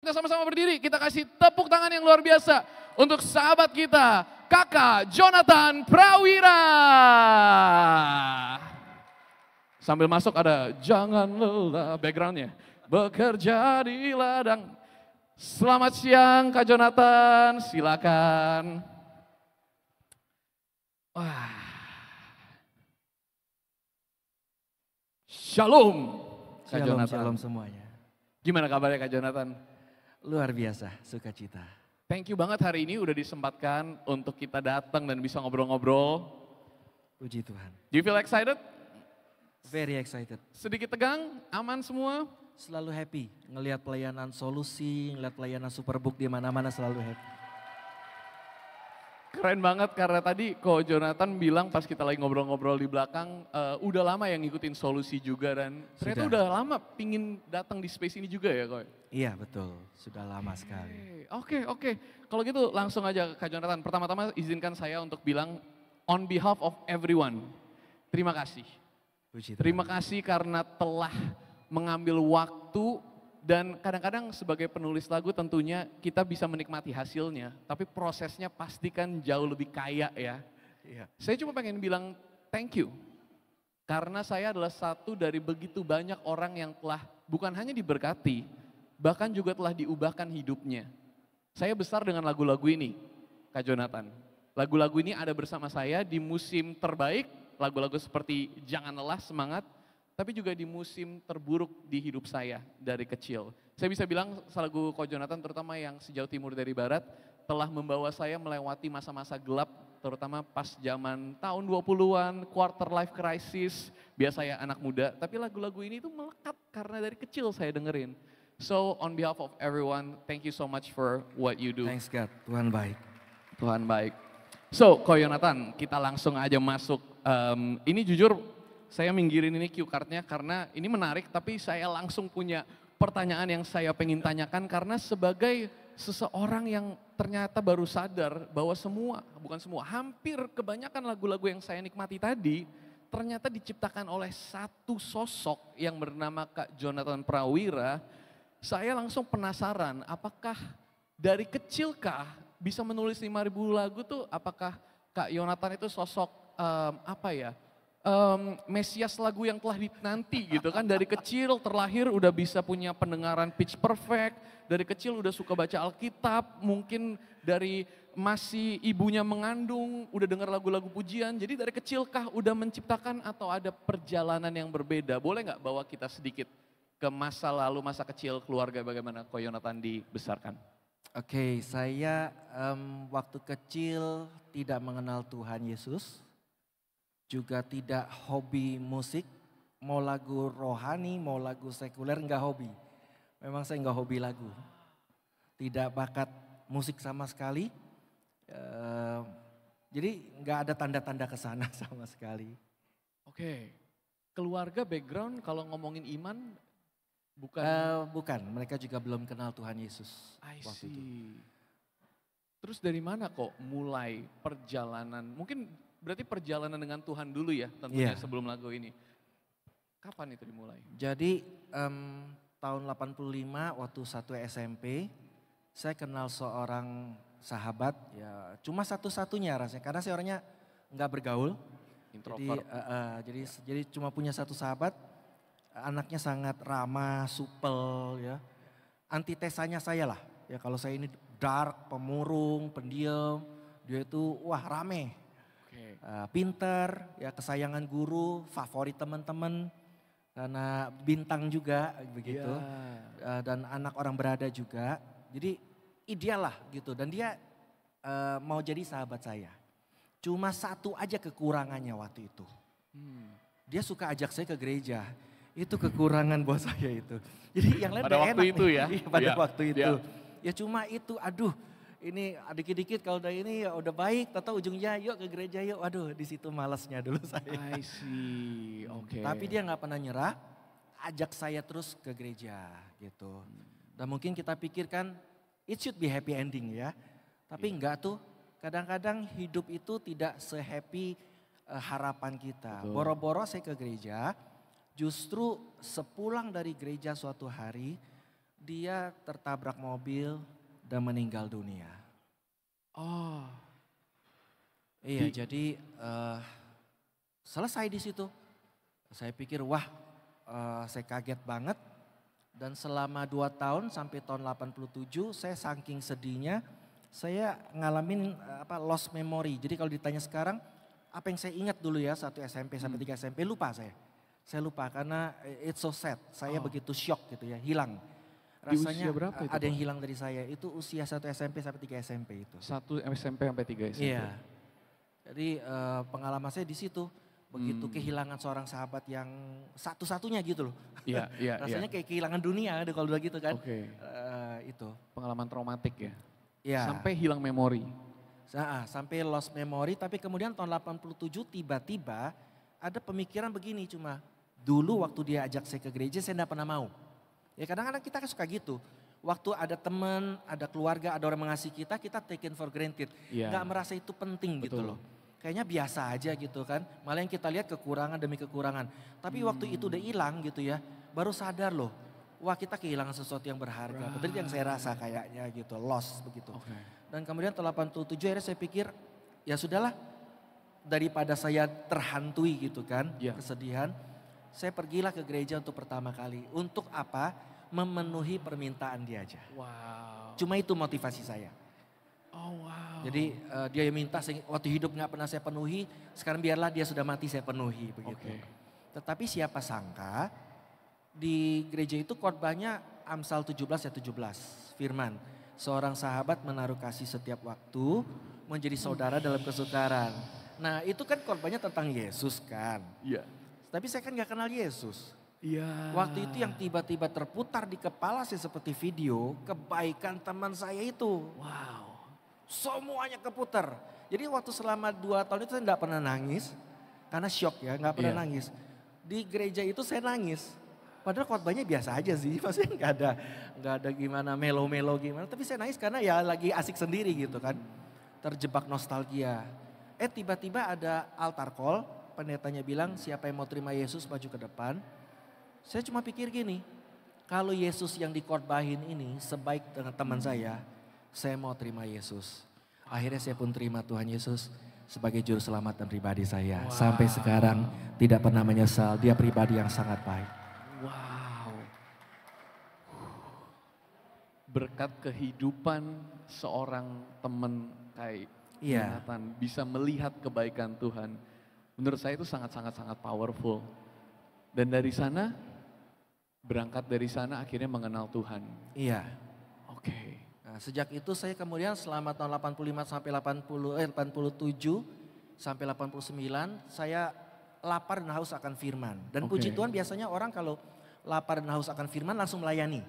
Kita sama-sama berdiri, kita kasih tepuk tangan yang luar biasa untuk sahabat kita, kakak Jonathan Prawira. Sambil masuk ada jangan lelah backgroundnya. Bekerja di ladang. Selamat siang Kak Jonathan, silakan. Wah. Shalom, Kak Jonathan. Shalom semuanya. Gimana kabarnya Kak Jonathan? Luar biasa, sukacita. Thank you banget hari ini udah disempatkan untuk kita datang dan bisa ngobrol-ngobrol. Puji Tuhan. Do you feel excited? Very excited. Sedikit tegang, aman semua? Selalu happy, ngelihat pelayanan solusi, ngelihat pelayanan superbook di mana-mana selalu happy. Keren banget karena tadi kok Jonathan bilang pas kita lagi ngobrol-ngobrol di belakang uh, udah lama yang ngikutin solusi juga dan ternyata sudah. udah lama pingin datang di space ini juga ya kok Iya betul, sudah lama hey. sekali. Oke okay, oke, okay. kalau gitu langsung aja Kak Jonathan. Pertama-tama izinkan saya untuk bilang on behalf of everyone, terima kasih. Puji Terima kasih karena telah mengambil waktu dan kadang-kadang sebagai penulis lagu tentunya kita bisa menikmati hasilnya, tapi prosesnya pastikan jauh lebih kaya ya. Yeah. Saya cuma pengen bilang thank you. Karena saya adalah satu dari begitu banyak orang yang telah bukan hanya diberkati, bahkan juga telah diubahkan hidupnya. Saya besar dengan lagu-lagu ini, Kak Jonathan. Lagu-lagu ini ada bersama saya di musim terbaik, lagu-lagu seperti Jangan Lelah, Semangat, tapi juga di musim terburuk di hidup saya dari kecil. Saya bisa bilang lagu Ko Jonathan terutama yang sejauh timur dari barat telah membawa saya melewati masa-masa gelap terutama pas zaman tahun 20-an, quarter life crisis, biasa ya anak muda, tapi lagu-lagu ini tuh melekat karena dari kecil saya dengerin. So on behalf of everyone, thank you so much for what you do. Thanks God, Tuhan baik. Tuhan baik. So, Ko Yonatan, kita langsung aja masuk. Um, ini jujur saya minggirin ini cue cardnya karena ini menarik tapi saya langsung punya pertanyaan yang saya pengen tanyakan karena sebagai seseorang yang ternyata baru sadar bahwa semua, bukan semua, hampir kebanyakan lagu-lagu yang saya nikmati tadi ternyata diciptakan oleh satu sosok yang bernama Kak Jonathan Prawira. Saya langsung penasaran apakah dari kecilkah bisa menulis 5000 lagu tuh apakah Kak Jonathan itu sosok um, apa ya? um, Mesias lagu yang telah dinanti gitu kan dari kecil terlahir udah bisa punya pendengaran pitch perfect dari kecil udah suka baca Alkitab mungkin dari masih ibunya mengandung udah dengar lagu-lagu pujian jadi dari kecilkah udah menciptakan atau ada perjalanan yang berbeda boleh nggak bawa kita sedikit ke masa lalu masa kecil keluarga bagaimana Koyonatan dibesarkan Oke, okay, saya um, waktu kecil tidak mengenal Tuhan Yesus juga tidak hobi musik, mau lagu rohani, mau lagu sekuler, enggak hobi. Memang saya enggak hobi lagu. Tidak bakat musik sama sekali. E, jadi enggak ada tanda-tanda ke sana sama sekali. Oke. Keluarga background kalau ngomongin iman bukan E, bukan, mereka juga belum kenal Tuhan Yesus I waktu itu. Terus dari mana kok mulai perjalanan? Mungkin berarti perjalanan dengan Tuhan dulu ya tentunya yeah. sebelum lagu ini. Kapan itu dimulai? Jadi um, tahun 85 waktu satu SMP saya kenal seorang sahabat ya cuma satu-satunya rasanya karena saya orangnya nggak bergaul. Introvert. Eh, eh, jadi, uh, uh, jadi ya. jadi cuma punya satu sahabat anaknya sangat ramah, supel ya. Antitesanya saya lah. Ya kalau saya ini dark, pemurung, pendiam, dia itu wah rame. Eh, pinter, ya kesayangan guru, favorit teman-teman, karena bintang juga begitu, yeah. Iya. uh, dan anak orang berada juga. Jadi ideal lah gitu, dan dia uh, mau jadi sahabat saya. Cuma satu aja kekurangannya waktu itu. Hmm. Dia suka ajak saya ke gereja itu kekurangan buat saya itu. Jadi yang lain pada waktu enak itu ya. Iya, pada yeah. waktu iya. itu. Yeah. ya cuma itu aduh ini dikit-dikit kalau udah ini ya udah baik, tahu ujungnya yuk ke gereja yuk. Waduh, di situ malasnya dulu saya. I see. Oke. Okay. Tapi dia nggak pernah nyerah, ajak saya terus ke gereja gitu. Dan mungkin kita pikirkan it should be happy ending ya. Tapi yeah. enggak tuh. Kadang-kadang hidup itu tidak sehappy uh, harapan kita. Boro-boro saya ke gereja, justru sepulang dari gereja suatu hari dia tertabrak mobil, dan meninggal dunia. Oh, iya. Di, jadi uh, selesai di situ. Saya pikir wah, uh, saya kaget banget. Dan selama dua tahun sampai tahun 87, saya saking sedihnya, saya ngalamin uh, apa lost memory. Jadi kalau ditanya sekarang, apa yang saya ingat dulu ya satu SMP sampai hmm. tiga SMP lupa saya. Saya lupa karena it's so sad. Saya oh. begitu shock gitu ya, hilang rasanya usia berapa itu, ada yang hilang dari saya. Itu usia satu SMP sampai tiga SMP itu. Satu SMP sampai tiga SMP. Iya. Jadi uh, pengalaman saya di situ begitu hmm. kehilangan seorang sahabat yang satu-satunya gitu loh. Iya, iya, iya. Rasanya ya. kayak kehilangan dunia deh kalau udah gitu kan. Oke. Okay. Uh, eh, itu. Pengalaman traumatik ya. Iya. Sampai hilang memori. Nah, sampai lost memory tapi kemudian tahun 87 tiba-tiba ada pemikiran begini cuma dulu waktu dia ajak saya ke gereja saya tidak pernah mau. Ya kadang-kadang kita kan suka gitu. Waktu ada teman, ada keluarga, ada orang mengasihi kita, kita taken for granted. Yeah. Gak merasa itu penting gitu Betul. gitu loh. Kayaknya biasa aja gitu kan. Malah yang kita lihat kekurangan demi kekurangan. Tapi hmm. waktu itu udah hilang gitu ya, baru sadar loh. Wah kita kehilangan sesuatu yang berharga. Right. Betul yang saya rasa kayaknya gitu, lost begitu. Okay. Dan kemudian tahun 87 akhirnya saya pikir, ya sudahlah. Daripada saya terhantui gitu kan, yeah. kesedihan saya pergilah ke gereja untuk pertama kali. Untuk apa? Memenuhi permintaan dia aja. Wow. Cuma itu motivasi saya. Oh wow. Jadi uh, dia yang minta waktu hidup nggak pernah saya penuhi, sekarang biarlah dia sudah mati saya penuhi begitu. Okay. Tetapi siapa sangka di gereja itu korbannya Amsal 17 ya 17 firman. Seorang sahabat menaruh kasih setiap waktu menjadi saudara hmm. dalam kesukaran. Nah itu kan korbannya tentang Yesus kan. Yeah. Tapi saya kan gak kenal Yesus. Iya. Waktu itu yang tiba-tiba terputar di kepala sih seperti video kebaikan teman saya itu. Wow. Semuanya keputar. Jadi waktu selama dua tahun itu saya gak pernah nangis karena shock ya gak pernah iya. nangis. Di gereja itu saya nangis. Padahal khotbahnya biasa aja sih, pasti nggak ada nggak ada gimana melo-melo gimana. Tapi saya nangis karena ya lagi asik sendiri gitu kan, terjebak nostalgia. Eh tiba-tiba ada altar call, pendetanya bilang siapa yang mau terima Yesus maju ke depan. Saya cuma pikir gini, kalau Yesus yang dikorbahin ini sebaik dengan teman hmm. saya, saya mau terima Yesus. Akhirnya saya pun terima Tuhan Yesus sebagai juru selamat dan pribadi saya. Wow. Sampai sekarang tidak pernah menyesal, dia pribadi yang sangat baik. Wow. Berkat kehidupan seorang teman kayak Iya. bisa melihat kebaikan Tuhan Menurut saya itu sangat-sangat-sangat powerful. Dan dari sana, berangkat dari sana akhirnya mengenal Tuhan. Iya. Oke. Okay. Nah, sejak itu saya kemudian selama tahun 85 sampai 80 eh 87 sampai 89 saya lapar dan haus akan firman. Dan okay. puji Tuhan biasanya orang kalau lapar dan haus akan firman langsung melayani.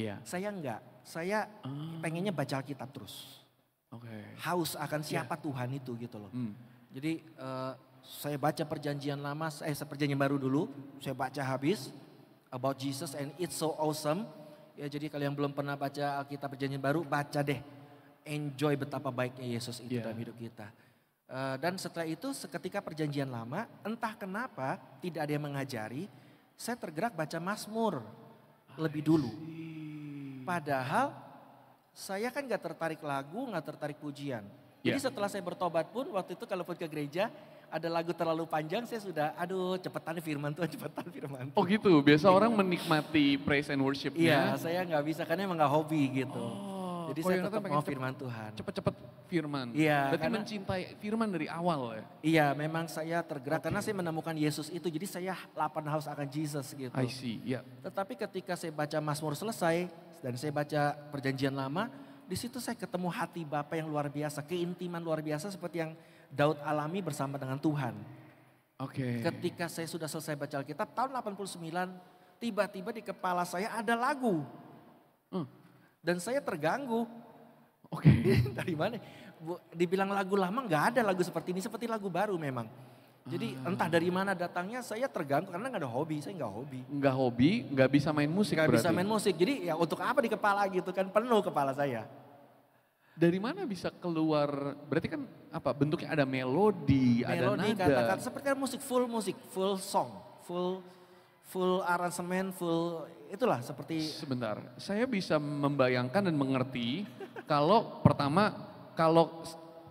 Iya. Saya enggak. Saya hmm. pengennya baca Alkitab terus. Oke. Okay. Haus akan iya. siapa yeah. Tuhan itu gitu loh. Hmm. Jadi uh, saya baca perjanjian lama, eh perjanjian baru dulu, saya baca habis about Jesus and it's so awesome. Ya jadi kalian belum pernah baca Alkitab perjanjian baru, baca deh. Enjoy betapa baiknya Yesus itu yeah. dalam hidup kita. Uh, dan setelah itu seketika perjanjian lama, entah kenapa tidak ada yang mengajari, saya tergerak baca Mazmur lebih dulu. Padahal saya kan gak tertarik lagu, gak tertarik pujian. Jadi yeah. setelah saya bertobat pun waktu itu kalau pun ke gereja ada lagu terlalu panjang saya sudah aduh cepetan firman Tuhan cepetan firman oh, Tuhan. Oh gitu biasa iya. orang menikmati praise and worship Iya saya nggak bisa karena emang nggak hobi gitu. Oh, Jadi saya tetap mau firman Tuhan. Cepet-cepet firman. Iya. Berarti karena, mencintai firman dari awal ya? Iya memang saya tergerak okay. karena saya menemukan Yesus itu. Jadi saya lapan haus akan Jesus gitu. I see, ya. Yeah. Tetapi ketika saya baca Mazmur selesai dan saya baca perjanjian lama. Di situ saya ketemu hati Bapak yang luar biasa, keintiman luar biasa seperti yang Daud alami bersama dengan Tuhan. Oke. Okay. Ketika saya sudah selesai baca Alkitab tahun 89, tiba-tiba di kepala saya ada lagu. Hmm. Dan saya terganggu. Oke. Okay. Dari mana? Dibilang lagu lama nggak ada lagu seperti ini, seperti lagu baru memang. Jadi ah. entah dari mana datangnya saya terganggu karena nggak ada hobi, saya nggak hobi. Nggak hobi, nggak bisa main musik. Nggak bisa main musik. Jadi ya untuk apa di kepala gitu kan penuh kepala saya dari mana bisa keluar? Berarti kan apa bentuknya ada melodi, melodi ada nada. katakan seperti kan musik full musik, full song, full full aransemen, full itulah seperti Sebentar, saya bisa membayangkan dan mengerti kalau pertama kalau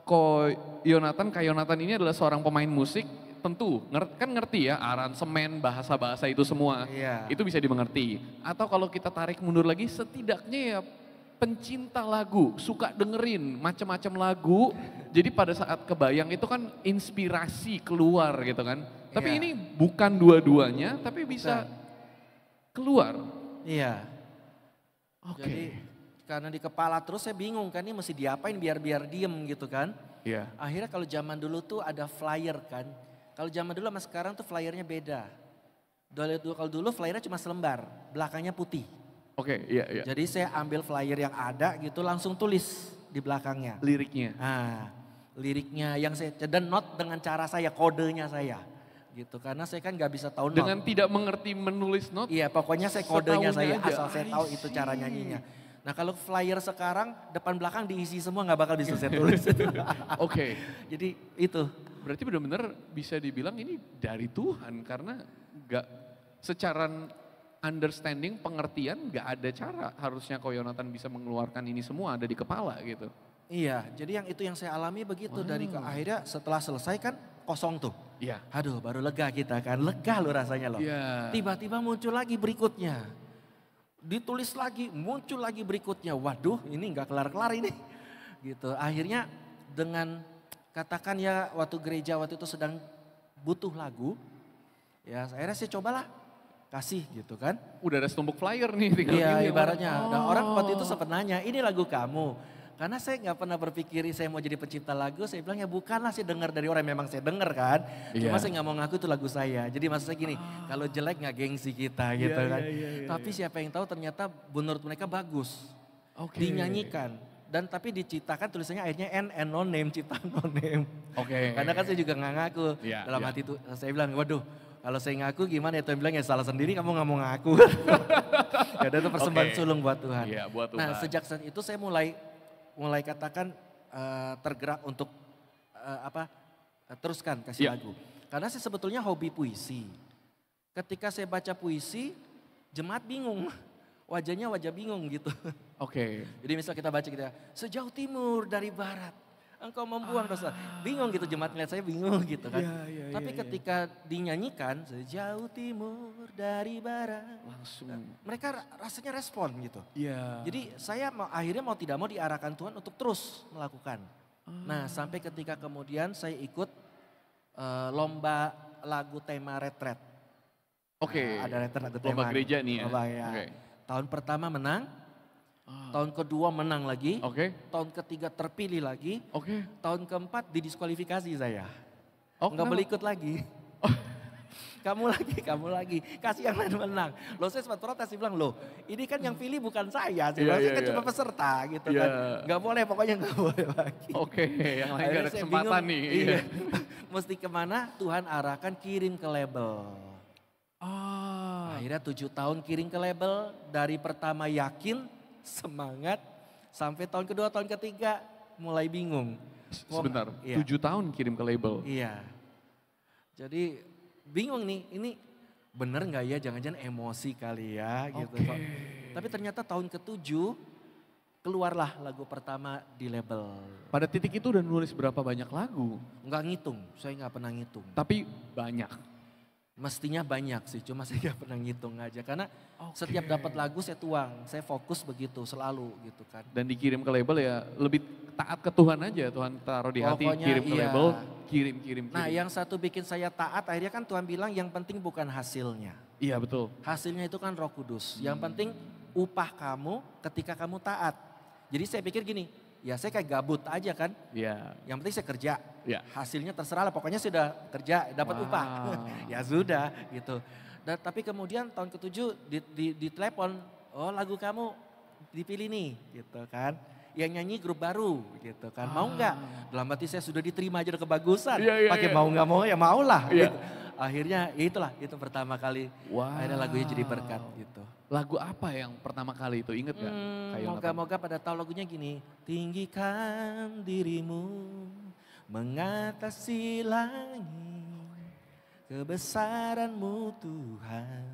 Ko Yonatan Yonatan ini adalah seorang pemain musik tentu kan ngerti ya aransemen bahasa-bahasa itu semua iya. itu bisa dimengerti atau kalau kita tarik mundur lagi setidaknya ya pencinta lagu, suka dengerin macam-macam lagu. Jadi pada saat kebayang itu kan inspirasi keluar gitu kan. Tapi yeah. ini bukan dua-duanya, tapi bisa keluar. Iya. Oke. Okay. karena di kepala terus saya bingung kan ini mesti diapain biar-biar diem gitu kan. Iya. Akhirnya kalau zaman dulu tuh ada flyer kan. Kalau zaman dulu sama sekarang tuh flyernya beda. Dulu Kalau dulu flyernya cuma selembar, belakangnya putih. Oke, okay, iya, iya. Jadi saya ambil flyer yang ada gitu langsung tulis di belakangnya. Liriknya. Nah, liriknya yang saya dan not dengan cara saya kodenya saya gitu karena saya kan nggak bisa tahu not. dengan tidak mengerti menulis not iya pokoknya saya kodenya saya aja. asal saya tahu itu cara nyanyinya nah kalau flyer sekarang depan belakang diisi semua nggak bakal bisa saya tulis oke okay. jadi itu berarti benar-benar bisa dibilang ini dari Tuhan karena nggak secara understanding, pengertian gak ada cara harusnya kau Yonatan bisa mengeluarkan ini semua ada di kepala gitu. Iya, jadi yang itu yang saya alami begitu wow. dari ke akhirnya setelah selesai kan kosong tuh. Iya. Aduh, baru lega kita kan, lega loh rasanya loh. Iya. Tiba-tiba muncul lagi berikutnya. Ditulis lagi, muncul lagi berikutnya. Waduh, ini nggak kelar-kelar ini. Gitu. Akhirnya dengan katakan ya waktu gereja waktu itu sedang butuh lagu. Ya, akhirnya saya cobalah kasih gitu kan. Udah ada setumpuk flyer nih. Iya ibaratnya. Oh. Nah orang waktu itu oh. sempat nanya, ini lagu kamu. Karena saya nggak pernah berpikir saya mau jadi pencipta lagu, saya bilang ya bukanlah sih dengar dari orang, memang saya dengar kan. Yeah. Cuma iya. saya nggak mau ngaku itu lagu saya. Jadi maksud saya gini, ah. kalau jelek nggak gengsi kita iya, gitu yeah, kan. Yeah, yeah, yeah, tapi iya. siapa yang tahu ternyata menurut mereka bagus. Okay. Dinyanyikan dan tapi diciptakan tulisannya akhirnya N and no name ciptaan no name. Oke. Okay. Karena kan saya juga nggak ngaku yeah, dalam yeah. hati itu saya bilang waduh kalau saya ngaku gimana ya Tuhan bilang ya salah sendiri kamu nggak mau ngaku. ya udah itu persembahan okay. sulung buat Tuhan. Iya, buat nah, Tuhan. Nah, sejak saat itu saya mulai mulai katakan uh, tergerak untuk uh, apa? Eh, teruskan kasih yeah. lagu. Karena saya sebetulnya hobi puisi. Ketika saya baca puisi, jemaat bingung. Wajahnya wajah bingung gitu. Oke. Okay. Jadi misal kita baca kita, gitu ya, sejauh timur dari barat engkau membuang dosa. Ah. Bingung gitu jemaat melihat saya bingung gitu kan. Ya, ya, Tapi ya, ketika dinyanyikan sejauh timur dari barat. Langsung. Mereka rasanya respon gitu. Iya. Jadi saya mau, akhirnya mau tidak mau diarahkan Tuhan untuk terus melakukan. Nah, ah. Nah sampai ketika kemudian saya ikut uh, lomba lagu tema retret. Oke. Okay. Nah, ada retret lagu tema. Lomba gereja nih ya. Lomba ya. Okay. Tahun pertama menang, Ah. Tahun kedua menang lagi. Oke. Okay. Tahun ketiga terpilih lagi. Oke. Okay. Tahun keempat didiskualifikasi saya. Oh, Nggak boleh ikut lagi. Oh. kamu lagi, kamu lagi. Kasih yang lain menang. lo saya sempat protes, bilang lo, ini kan yang pilih bukan saya. Sih. yeah, saya yeah, kan yeah. cuma peserta gitu yeah. kan. Nggak boleh, pokoknya nggak boleh lagi. Oke, okay, yang lain ada kesempatan bingung, nih. Iya. iya. Mesti kemana Tuhan arahkan kirim ke label. Oh. Akhirnya tujuh tahun kirim ke label. Dari pertama yakin, semangat sampai tahun kedua, tahun ketiga mulai bingung. Sebentar, iya. tujuh tahun kirim ke label. Iya. Jadi bingung nih, ini bener nggak ya jangan-jangan emosi kali ya gitu. Okay. Tapi ternyata tahun ketujuh keluarlah lagu pertama di label. Pada titik itu udah nulis berapa banyak lagu? Nggak ngitung, saya nggak pernah ngitung. Tapi banyak. Mestinya banyak sih, cuma saya gak pernah ngitung aja. Karena okay. setiap dapat lagu saya tuang, saya fokus begitu selalu gitu kan. Dan dikirim ke label ya lebih taat ke Tuhan aja, Tuhan taruh di Pokoknya, hati, kirim ke iya. label, kirim, kirim, nah, kirim. Nah yang satu bikin saya taat, akhirnya kan Tuhan bilang yang penting bukan hasilnya. Iya betul. Hasilnya itu kan roh kudus, yang hmm. penting upah kamu ketika kamu taat. Jadi saya pikir gini, ya saya kayak gabut aja kan. Iya. Yang penting saya kerja, Ya. Hasilnya terserah lah, pokoknya sudah kerja, dapat wow. upah. ya sudah gitu. Dan, tapi kemudian tahun ketujuh di, di, di telepon, oh lagu kamu dipilih nih gitu kan. Yang nyanyi grup baru gitu kan. Mau ah. nggak? Dalam hati saya sudah diterima aja kebagusan. Ya, ya, Pakai ya. mau nggak mau ya mau lah. Ya. Gitu. Akhirnya ya itulah itu pertama kali wow. akhirnya lagunya jadi berkat gitu. Lagu apa yang pertama kali itu inget nggak Hmm, Moga-moga pada tahu lagunya gini. Tinggikan dirimu mengatasi langit kebesaranmu Tuhan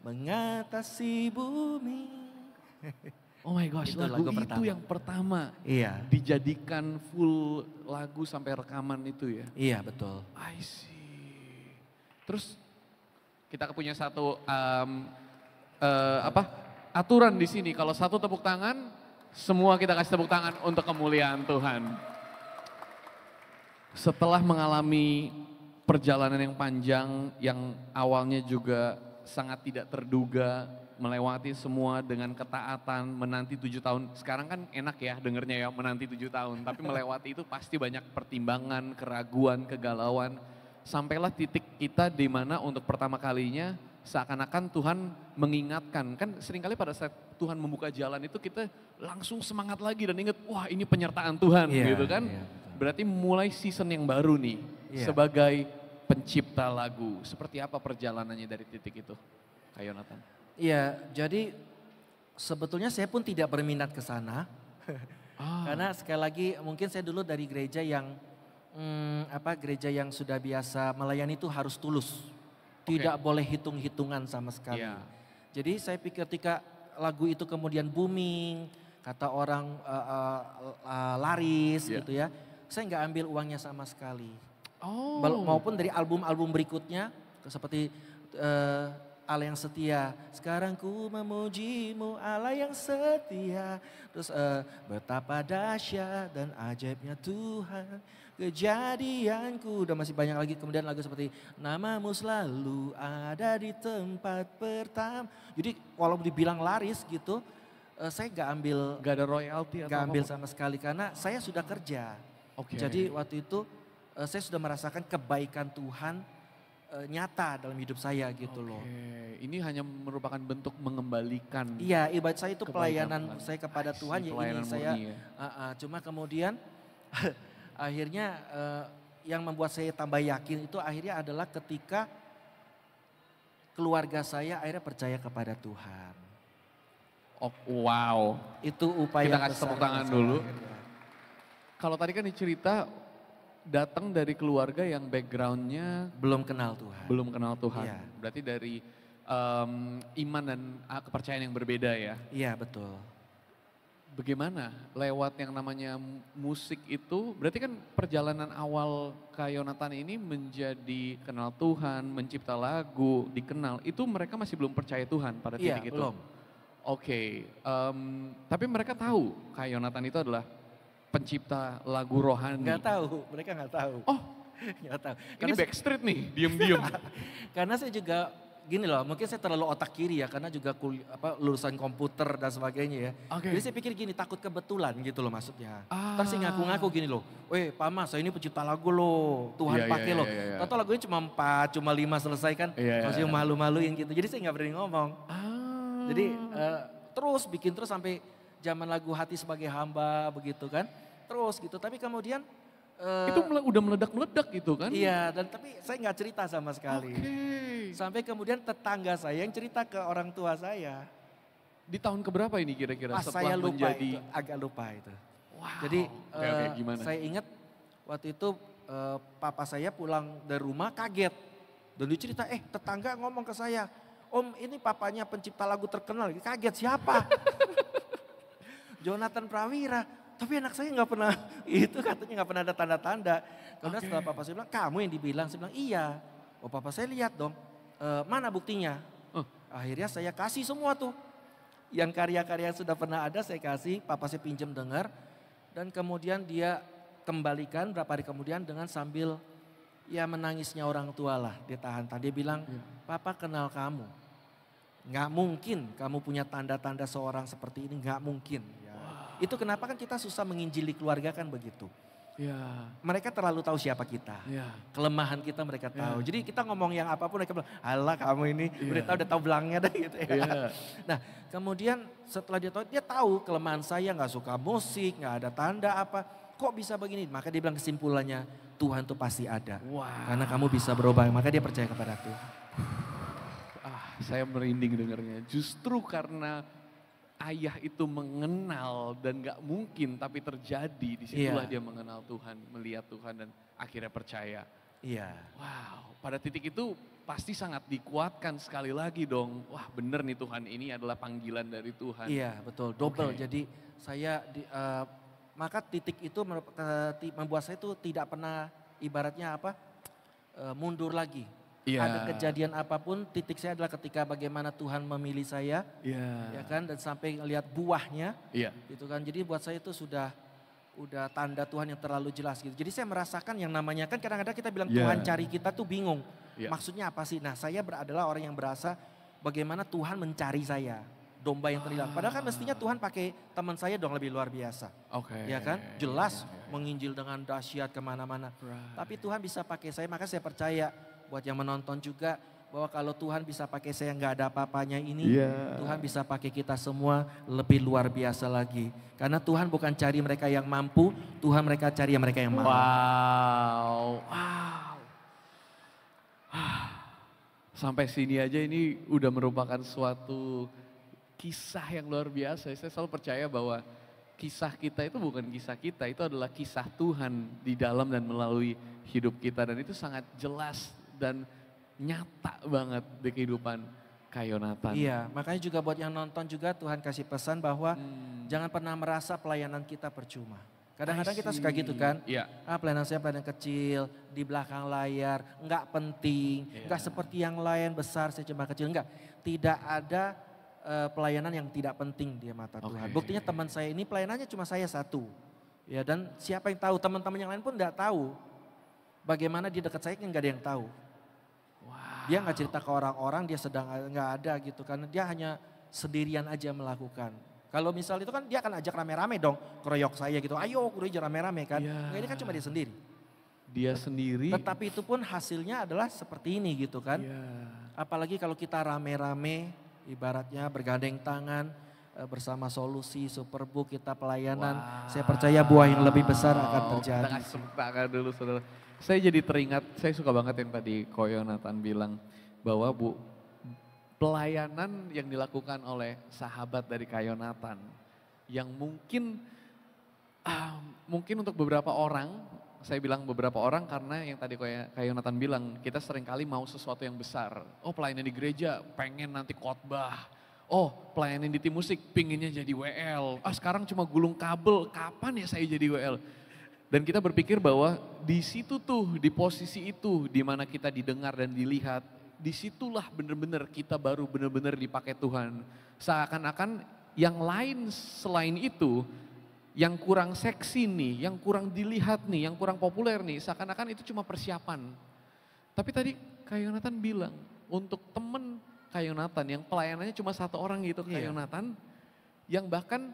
mengatasi bumi Oh my gosh, itu lagu, lagu itu pertama. yang pertama iya. dijadikan full lagu sampai rekaman itu ya. Iya betul. I see. Terus kita punya satu um, uh, apa aturan di sini kalau satu tepuk tangan semua kita kasih tepuk tangan untuk kemuliaan Tuhan setelah mengalami perjalanan yang panjang yang awalnya juga sangat tidak terduga melewati semua dengan ketaatan menanti tujuh tahun sekarang kan enak ya dengernya ya menanti tujuh tahun tapi melewati itu pasti banyak pertimbangan keraguan kegalauan sampailah titik kita di mana untuk pertama kalinya seakan-akan Tuhan mengingatkan kan seringkali pada saat Tuhan membuka jalan itu kita langsung semangat lagi dan ingat wah ini penyertaan Tuhan yeah, gitu kan yeah berarti mulai season yang baru nih yeah. sebagai pencipta lagu. Seperti apa perjalanannya dari titik itu, Kak Yonatan? Iya, jadi sebetulnya saya pun tidak berminat ke sana. ah. Karena sekali lagi mungkin saya dulu dari gereja yang hmm, apa gereja yang sudah biasa melayani itu harus tulus. Tidak okay. boleh hitung-hitungan sama sekali. Yeah. Jadi saya pikir ketika lagu itu kemudian booming, kata orang uh, uh, uh, laris yeah. gitu ya saya nggak ambil uangnya sama sekali. Oh. Maupun dari album-album berikutnya seperti uh, eh, Allah yang setia. Sekarang ku memujimu Allah yang setia. Terus uh, betapa dahsyat dan ajaibnya Tuhan. Kejadianku udah masih banyak lagi kemudian lagu seperti namamu selalu ada di tempat pertama. Jadi walaupun dibilang laris gitu, eh, saya nggak ambil Gak ada royalti, Gak ambil sama sekali karena saya sudah kerja. Okay. Jadi waktu itu uh, saya sudah merasakan kebaikan Tuhan uh, nyata dalam hidup saya gitu okay. loh. Ini hanya merupakan bentuk mengembalikan. Iya, ibadah saya itu pelayanan Tuhan. saya kepada Ay, Tuhan ya ini saya. Ya. Uh, uh, ah, cuma kemudian akhirnya uh, yang membuat saya tambah yakin itu akhirnya adalah ketika keluarga saya akhirnya percaya kepada Tuhan. Oh, wow. Itu upaya kita kasih tepuk tangan dulu. Akhirnya. Kalau tadi kan dicerita datang dari keluarga yang backgroundnya belum kenal Tuhan. Belum kenal Tuhan. Ya. Berarti dari um, iman dan ah, kepercayaan yang berbeda ya. Iya betul. Bagaimana lewat yang namanya musik itu, berarti kan perjalanan awal Kak Yonatan ini menjadi kenal Tuhan, mencipta lagu, dikenal, itu mereka masih belum percaya Tuhan pada titik ya, itu? belum. Oke, okay. um, tapi mereka tahu Kak Yonatan itu adalah pencipta lagu rohani? Gak tahu, mereka gak tahu. Oh, gak tahu. Karena ini backstreet nih, diem-diem. karena saya juga gini loh, mungkin saya terlalu otak kiri ya karena juga kul, apa lulusan komputer dan sebagainya ya. Okay. Jadi saya pikir gini takut kebetulan gitu loh maksudnya. Ah. Terus ngaku-ngaku gini loh, "Weh, Pak Mas, saya ini pencipta lagu loh. Tuhan yeah, iya, pakai yeah, loh." Yeah, yeah, Tahu lagunya cuma empat cuma lima selesai kan. Yeah, iya, Masih yeah. malu-maluin gitu. Jadi saya nggak berani ngomong. Ah. Jadi uh, terus bikin terus sampai zaman lagu hati sebagai hamba begitu kan terus gitu. Tapi kemudian uh, itu udah meledak-meledak gitu kan? Iya, dan tapi saya nggak cerita sama sekali. Okay. Sampai kemudian tetangga saya yang cerita ke orang tua saya. Di tahun keberapa ini kira-kira ah, setelah saya lupa menjadi itu, agak lupa itu. Wow. Jadi okay, okay, eh, saya ingat waktu itu uh, papa saya pulang dari rumah kaget dan dia cerita eh tetangga ngomong ke saya, "Om, ini papanya pencipta lagu terkenal." Kaget siapa? Jonathan Prawira tapi anak saya nggak pernah itu katanya nggak pernah ada tanda-tanda. kemudian okay. setelah papa saya bilang, kamu yang dibilang. Saya bilang, iya. Oh papa saya lihat dong, e, mana buktinya? Uh. Akhirnya saya kasih semua tuh. Yang karya-karya yang sudah pernah ada saya kasih, papa saya pinjam dengar. Dan kemudian dia kembalikan berapa hari kemudian dengan sambil ya menangisnya orang tua lah. Dia tahan-tahan, dia bilang, iya. papa kenal kamu. Nggak mungkin kamu punya tanda-tanda seorang seperti ini, nggak mungkin itu kenapa kan kita susah menginjili keluarga kan begitu. Ya. Mereka terlalu tahu siapa kita. Ya. Kelemahan kita mereka iya. tahu. Ya. Jadi kita ngomong yang apapun mereka bilang, Allah kamu ini ya. udah tahu udah tahu belangnya dah gitu ya. ya. Nah, kemudian setelah dia tahu, dia tahu kelemahan saya nggak suka musik, nggak ada tanda apa. Kok bisa begini? Maka dia bilang kesimpulannya, Tuhan tuh pasti ada. Wow. Karena kamu bisa berubah, maka dia percaya kepada Tuhan. Ah, saya merinding dengarnya. Justru karena ayah itu mengenal dan gak mungkin tapi terjadi disitulah yeah. dia mengenal Tuhan melihat Tuhan dan akhirnya percaya iya yeah. wow pada titik itu pasti sangat dikuatkan sekali lagi dong wah bener nih Tuhan ini adalah panggilan dari Tuhan iya yeah, betul double okay. jadi saya di, uh, maka titik itu eh, membuat saya itu tidak pernah ibaratnya apa uh, mundur lagi Yeah. Ada kejadian apapun, titik saya adalah ketika bagaimana Tuhan memilih saya, yeah. ya kan, dan sampai lihat buahnya, yeah. gitu kan. Jadi buat saya itu sudah, udah tanda Tuhan yang terlalu jelas gitu. Jadi saya merasakan yang namanya kan kadang-kadang kita bilang yeah. Tuhan cari kita tuh bingung, yeah. maksudnya apa sih? Nah saya adalah orang yang berasa bagaimana Tuhan mencari saya domba yang terhilang. Ah. Padahal kan mestinya Tuhan pakai teman saya dong lebih luar biasa. Okay. Ya kan? Jelas yeah. Iya, iya. menginjil dengan dahsyat kemana-mana. Right. Tapi Tuhan bisa pakai saya, maka saya percaya buat yang menonton juga bahwa kalau Tuhan bisa pakai saya nggak ada apa-apanya ini, yeah. Tuhan bisa pakai kita semua lebih luar biasa lagi. Karena Tuhan bukan cari mereka yang mampu, Tuhan mereka cari mereka yang mampu. Wow, wow. Sampai sini aja ini udah merupakan suatu kisah yang luar biasa. Saya selalu percaya bahwa kisah kita itu bukan kisah kita, itu adalah kisah Tuhan di dalam dan melalui hidup kita. Dan itu sangat jelas dan nyata banget di kehidupan Kayonatan. Iya, makanya juga buat yang nonton juga Tuhan kasih pesan bahwa hmm. jangan pernah merasa pelayanan kita percuma. Kadang-kadang kita suka gitu kan, yeah. ah pelayanan saya pelayanan kecil, di belakang layar, nggak penting, yeah. nggak seperti yang lain besar, saya cuma kecil, nggak. Tidak ada uh, pelayanan yang tidak penting di mata okay. Tuhan. Buktinya teman saya ini pelayanannya cuma saya satu. Ya dan siapa yang tahu, teman-teman yang lain pun nggak tahu. Bagaimana dia dekat saya nggak ada yang tahu. Dia nggak cerita ke orang-orang, dia sedang nggak ada gitu kan. Dia hanya sendirian aja melakukan. Kalau misal itu kan dia akan ajak rame-rame dong, keroyok saya gitu. Ayo gereja rame-rame kan. Ya. Nah, ini kan cuma dia sendiri. Dia sendiri. Tetapi itu pun hasilnya adalah seperti ini gitu kan. Ya. Apalagi kalau kita rame-rame ibaratnya bergandeng tangan e, bersama solusi Superbook kita pelayanan. Wow. Saya percaya buah yang lebih besar akan terjadi. Kita kasih dulu saudara. Saya jadi teringat, saya suka banget yang tadi Koyonatan bilang bahwa Bu pelayanan yang dilakukan oleh sahabat dari Kayonatan yang mungkin ah, mungkin untuk beberapa orang saya bilang beberapa orang karena yang tadi ya, Kayonatan bilang kita sering kali mau sesuatu yang besar oh pelayanan di gereja pengen nanti khotbah oh pelayanan di tim musik pinginnya jadi WL Oh ah, sekarang cuma gulung kabel kapan ya saya jadi WL dan kita berpikir bahwa di situ tuh, di posisi itu, di mana kita didengar dan dilihat, disitulah benar-benar kita baru benar-benar dipakai Tuhan. Seakan-akan yang lain selain itu, yang kurang seksi nih, yang kurang dilihat nih, yang kurang populer nih, seakan-akan itu cuma persiapan. Tapi tadi Kak Yonatan bilang, untuk temen Kak Yonatan yang pelayanannya cuma satu orang gitu, Kak iya. Yonatan, yang bahkan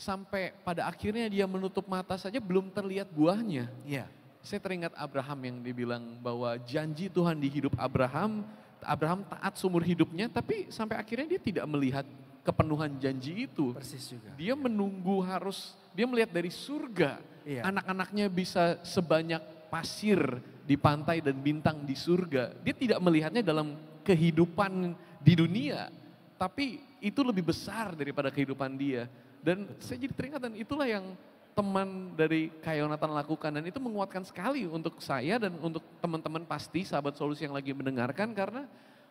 sampai pada akhirnya dia menutup mata saja belum terlihat buahnya. Iya. Saya teringat Abraham yang dibilang bahwa janji Tuhan di hidup Abraham, Abraham taat seumur hidupnya tapi sampai akhirnya dia tidak melihat kepenuhan janji itu. Persis juga. Dia menunggu harus dia melihat dari surga. Iya. Anak-anaknya bisa sebanyak pasir di pantai dan bintang di surga. Dia tidak melihatnya dalam kehidupan di dunia, tapi itu lebih besar daripada kehidupan dia dan saya jadi teringat dan itulah yang teman dari Kak lakukan dan itu menguatkan sekali untuk saya dan untuk teman-teman pasti sahabat solusi yang lagi mendengarkan karena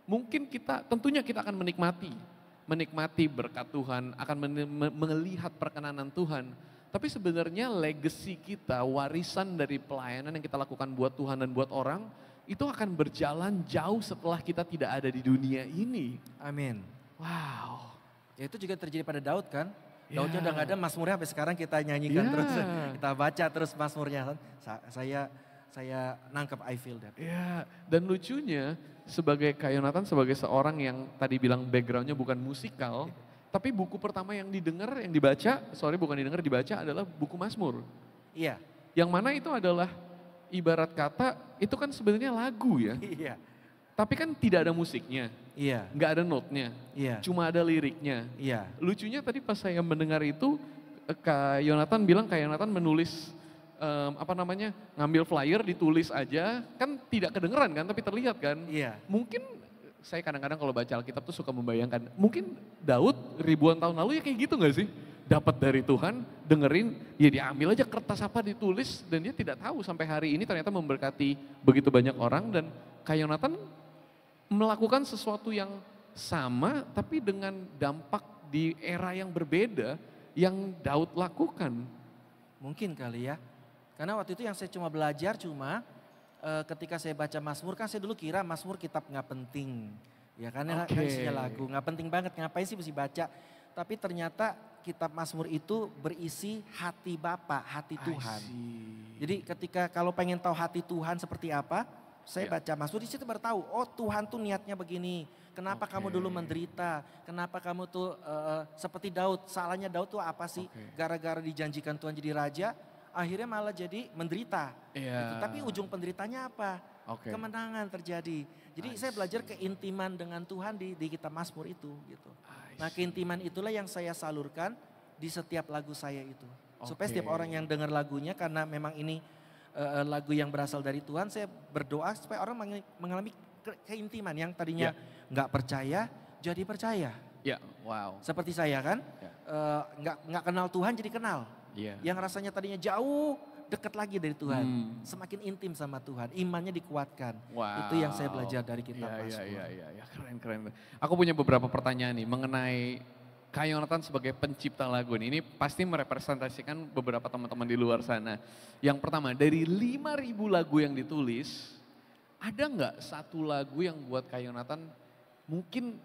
mungkin kita tentunya kita akan menikmati menikmati berkat Tuhan akan melihat perkenanan Tuhan tapi sebenarnya legacy kita warisan dari pelayanan yang kita lakukan buat Tuhan dan buat orang itu akan berjalan jauh setelah kita tidak ada di dunia ini amin wow ya itu juga terjadi pada Daud kan Daudnya ya. udah nggak ada, Mas Mazmurnya sampai sekarang kita nyanyikan yeah. terus, kita baca terus Mazmurnya. Sa saya saya nangkep I feel that. Ya, dan lucunya sebagai Kak Yonatan sebagai seorang yang tadi bilang backgroundnya bukan musikal, tapi buku pertama yang didengar, yang dibaca, sorry bukan didengar, dibaca adalah buku Mas Mazmur. Iya. Yang mana itu adalah ibarat kata itu kan sebenarnya lagu ya. Iya. Tapi kan tidak ada musiknya. Iya. Gak ada notnya. Iya. Cuma ada liriknya. Iya. Lucunya tadi pas saya mendengar itu, eh, Kak Yonatan bilang Kak Yonatan menulis um, apa namanya ngambil flyer ditulis aja kan tidak kedengeran kan tapi terlihat kan iya. mungkin saya kadang-kadang kalau baca Alkitab tuh suka membayangkan mungkin Daud ribuan tahun lalu ya kayak gitu nggak sih dapat dari Tuhan dengerin ya diambil aja kertas apa ditulis dan dia tidak tahu sampai hari ini ternyata memberkati begitu banyak orang dan Kak melakukan sesuatu yang sama tapi dengan dampak di era yang berbeda yang Daud lakukan. Mungkin kali ya. Karena waktu itu yang saya cuma belajar cuma e, ketika saya baca Mazmur kan saya dulu kira Mazmur kitab nggak penting. Ya karena okay. kan ya, isinya lagu, nggak penting banget ngapain sih mesti baca. Tapi ternyata kitab Mazmur itu berisi hati Bapa, hati Tuhan. Jadi ketika kalau pengen tahu hati Tuhan seperti apa, saya yeah. baca Mazmur di situ baru tahu, oh Tuhan tuh niatnya begini. Kenapa okay. kamu dulu menderita? Kenapa kamu tuh uh, seperti Daud? Salahnya Daud tuh apa sih? gara Gara-gara dijanjikan Tuhan jadi raja, akhirnya malah jadi menderita. Yeah. Gitu. Tapi ujung penderitanya apa? Okay. Kemenangan terjadi. Jadi saya belajar keintiman dengan Tuhan di, di kitab Mazmur itu gitu. nah keintiman itulah yang saya salurkan di setiap lagu saya itu. Okay. Supaya setiap orang yang dengar lagunya karena memang ini uh, lagu yang berasal dari Tuhan, saya berdoa supaya orang mengalami ke keintiman yang tadinya ya. nggak yeah. percaya jadi percaya. Ya, yeah. wow. Seperti saya kan, ya. eh, nggak yeah. uh, nggak kenal Tuhan jadi kenal. Yeah. Yang rasanya tadinya jauh dekat lagi dari Tuhan, hmm. semakin intim sama Tuhan, imannya dikuatkan. Wow. Itu yang saya belajar dari kita ya, Mazmur. Iya, iya, iya, keren, keren. Aku punya beberapa pertanyaan nih mengenai Kak Yonatan sebagai pencipta lagu ini, ini pasti merepresentasikan beberapa teman-teman di luar sana. Yang pertama, dari 5.000 lagu yang ditulis, ada nggak satu lagu yang buat Kak Yonatan mungkin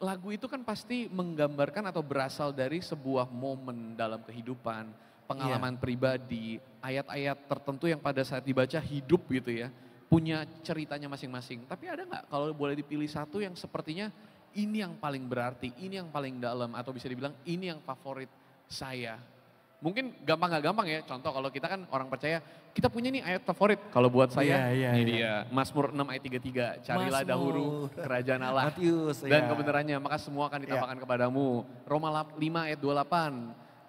lagu itu kan pasti menggambarkan atau berasal dari sebuah momen dalam kehidupan, pengalaman yeah. pribadi, ayat-ayat tertentu yang pada saat dibaca hidup gitu ya, punya ceritanya masing-masing. Tapi ada nggak kalau boleh dipilih satu yang sepertinya ini yang paling berarti, ini yang paling dalam atau bisa dibilang ini yang favorit saya. Mungkin gampang gak gampang ya, contoh kalau kita kan orang percaya, kita punya nih ayat favorit. Kalau buat saya, yeah, yeah, ini yeah. dia. Mazmur 6 ayat 33, carilah dahulu kerajaan Allah Matius, dan iya. kebenarannya, maka semua akan iya. ditambahkan yeah. kepadamu. Roma 5 ayat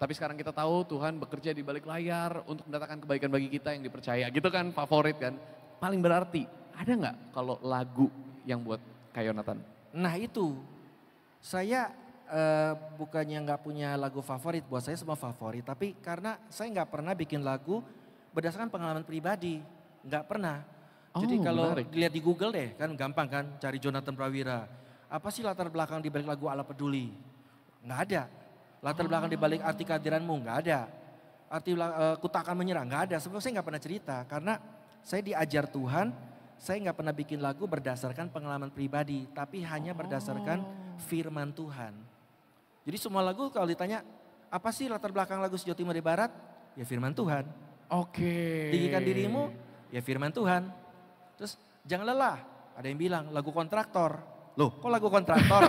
28, tapi sekarang kita tahu Tuhan bekerja di balik layar untuk mendatangkan kebaikan bagi kita yang dipercaya. Gitu kan favorit kan. Paling berarti. Ada nggak kalau lagu yang buat Kak Yonatan? Nah itu saya eh, bukannya nggak punya lagu favorit, buat saya semua favorit. Tapi karena saya nggak pernah bikin lagu berdasarkan pengalaman pribadi, nggak pernah. Oh, Jadi kalau menarik. dilihat di Google deh kan gampang kan cari Jonathan Prawira. Apa sih latar belakang di balik lagu Ala Peduli? Nggak ada. Latar oh. belakang di balik arti kehadiranmu nggak ada. Arti uh, eh, kutakan menyerang nggak ada. Sebenarnya saya nggak pernah cerita karena saya diajar Tuhan saya nggak pernah bikin lagu berdasarkan pengalaman pribadi, tapi hanya berdasarkan oh. firman Tuhan. Jadi semua lagu kalau ditanya, apa sih latar belakang lagu Sejauh Timur di Barat? Ya firman Tuhan. Oke. Okay. Tinggikan dirimu, ya firman Tuhan. Terus jangan lelah, ada yang bilang lagu kontraktor. Loh kok lagu kontraktor?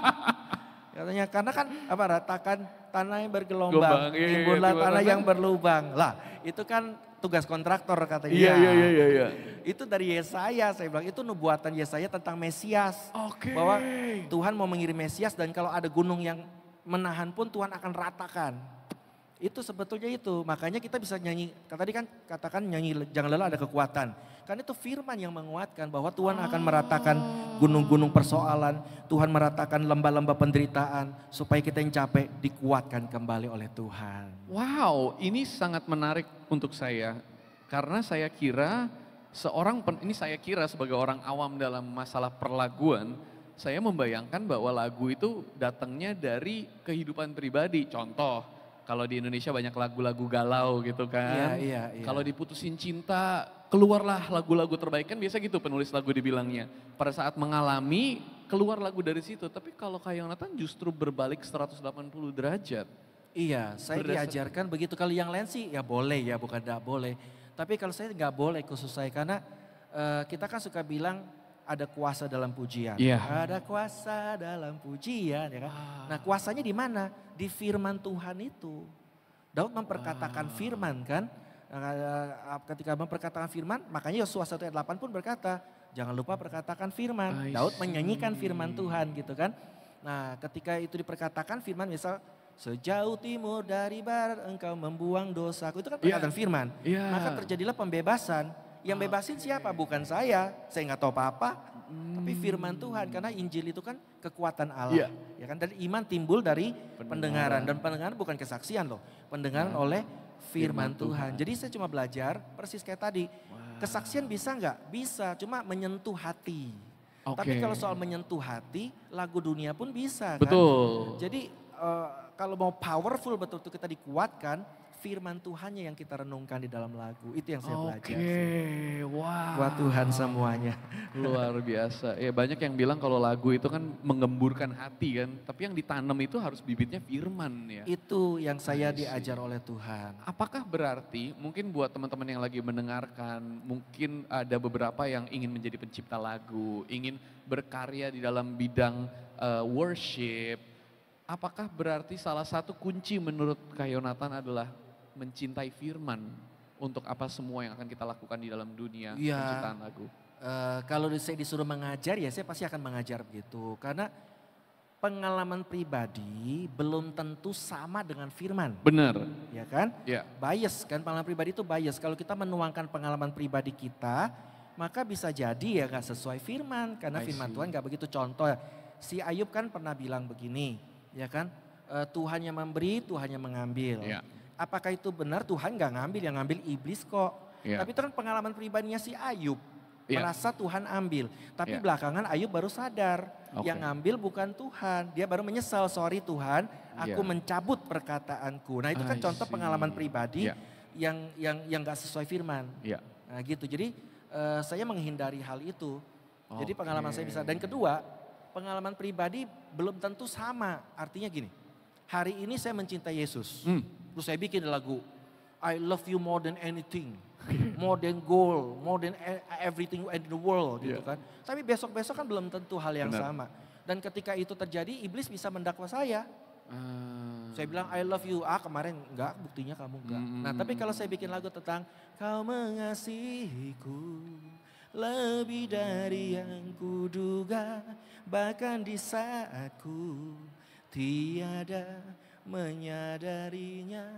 Katanya karena kan apa ratakan tanah yang bergelombang, Gelombang, iya, iya, tanah yang berlubang. Lah itu kan tugas kontraktor katanya. Iya, iya, iya, iya, iya. Itu dari Yesaya, saya bilang itu nubuatan Yesaya tentang Mesias. Okay. Bahwa Tuhan mau mengirim Mesias dan kalau ada gunung yang menahan pun Tuhan akan ratakan. Itu sebetulnya itu. Makanya kita bisa nyanyi. Tadi kan katakan nyanyi jangan lelah ada kekuatan. Karena itu firman yang menguatkan bahwa Tuhan akan meratakan gunung-gunung persoalan. Tuhan meratakan lembah-lembah penderitaan. Supaya kita yang capek dikuatkan kembali oleh Tuhan. Wow ini sangat menarik untuk saya. Karena saya kira seorang, ini saya kira sebagai orang awam dalam masalah perlaguan saya membayangkan bahwa lagu itu datangnya dari kehidupan pribadi. Contoh, kalau di Indonesia banyak lagu-lagu galau gitu kan. Iya, iya, iya. Kalau diputusin cinta, keluarlah lagu-lagu terbaik kan biasa gitu penulis lagu dibilangnya. Pada saat mengalami keluar lagu dari situ, tapi kalau kayak Yonatan justru berbalik 180 derajat. Iya, saya Berdasar... diajarkan begitu. Kalau yang lain sih ya boleh ya, bukan tidak boleh. Tapi kalau saya nggak boleh khusus saya karena uh, kita kan suka bilang ada kuasa dalam pujian. Yeah. Ada kuasa dalam pujian ya kan. Ah. Nah, kuasanya di mana? Di firman Tuhan itu. Daud memperkatakan ah. firman kan? Nah, eh, ketika memperkatakan firman, makanya Yosua 1 ayat 8 pun berkata, jangan lupa perkatakan firman. I Daud menyanyikan firman Tuhan gitu kan. Nah, ketika itu diperkatakan firman misal Sejauh timur dari barat engkau membuang dosaku. Itu kan iya. perkataan yeah. firman. Yeah. Maka terjadilah pembebasan yang ah. bebasin siapa? Bukan saya. Saya nggak tahu apa-apa. Hmm. Tapi firman Tuhan karena Injil itu kan kekuatan Allah. Ya, ya kan? Dan iman timbul dari pendengaran. pendengaran dan pendengaran bukan kesaksian loh. Pendengaran iya. oleh firman, firman Tuhan. Tuhan. Jadi saya cuma belajar persis kayak tadi. Wow. Kesaksian bisa nggak? Bisa, cuma menyentuh hati. Okay. Tapi kalau soal menyentuh hati, lagu dunia pun bisa kan? Betul. kan. Jadi uh, kalau mau powerful betul-betul kita dikuatkan, firman Tuhannya yang kita renungkan di dalam lagu. Itu yang saya okay. belajar. Oke, wow. Buat Tuhan semuanya. Luar biasa. Ya banyak yang bilang kalau lagu itu kan mengemburkan hati kan. Tapi yang ditanam itu harus bibitnya firman ya. Itu yang saya diajar oleh Tuhan. Apakah berarti mungkin buat teman-teman yang lagi mendengarkan. Mungkin ada beberapa yang ingin menjadi pencipta lagu. Ingin berkarya di dalam bidang uh, worship. Apakah berarti salah satu kunci menurut Kak adalah mencintai firman untuk apa semua yang akan kita lakukan di dalam dunia ya, penciptaan lagu? Uh, kalau saya disuruh mengajar ya saya pasti akan mengajar begitu. Karena pengalaman pribadi belum tentu sama dengan firman. Benar. Ya kan? Ya. Bias kan, pengalaman pribadi itu bias. Kalau kita menuangkan pengalaman pribadi kita, maka bisa jadi ya gak sesuai firman. Karena firman Tuhan gak begitu contoh. Si Ayub kan pernah bilang begini, ya kan? Eh, Tuhan yang memberi, Tuhan yang mengambil. Ya apakah itu benar Tuhan nggak ngambil yang ngambil iblis kok. Yeah. Tapi itu kan pengalaman pribadinya si Ayub yeah. merasa Tuhan ambil. Tapi yeah. belakangan Ayub baru sadar okay. yang ngambil bukan Tuhan. Dia baru menyesal, sorry Tuhan, aku yeah. mencabut perkataanku. Nah itu kan I contoh see. pengalaman pribadi yeah. yang yang yang nggak sesuai firman. Yeah. Nah gitu. Jadi uh, saya menghindari hal itu. Okay. Jadi pengalaman saya bisa. Dan kedua, pengalaman pribadi belum tentu sama. Artinya gini, hari ini saya mencintai Yesus. Hmm Terus saya bikin lagu I love you more than anything, more than gold, more than e-, everything in the world gitu yeah. gitu kan. Tapi besok-besok kan belum tentu hal yang Benar. sama. Dan ketika itu terjadi iblis bisa mendakwa saya. Hmm. Saya bilang I love you. Ah kemarin enggak, buktinya kamu enggak. Hmm. Nah tapi kalau saya bikin lagu tentang kau mengasihiku lebih dari yang kuduga bahkan di saatku tiada menyadarinya.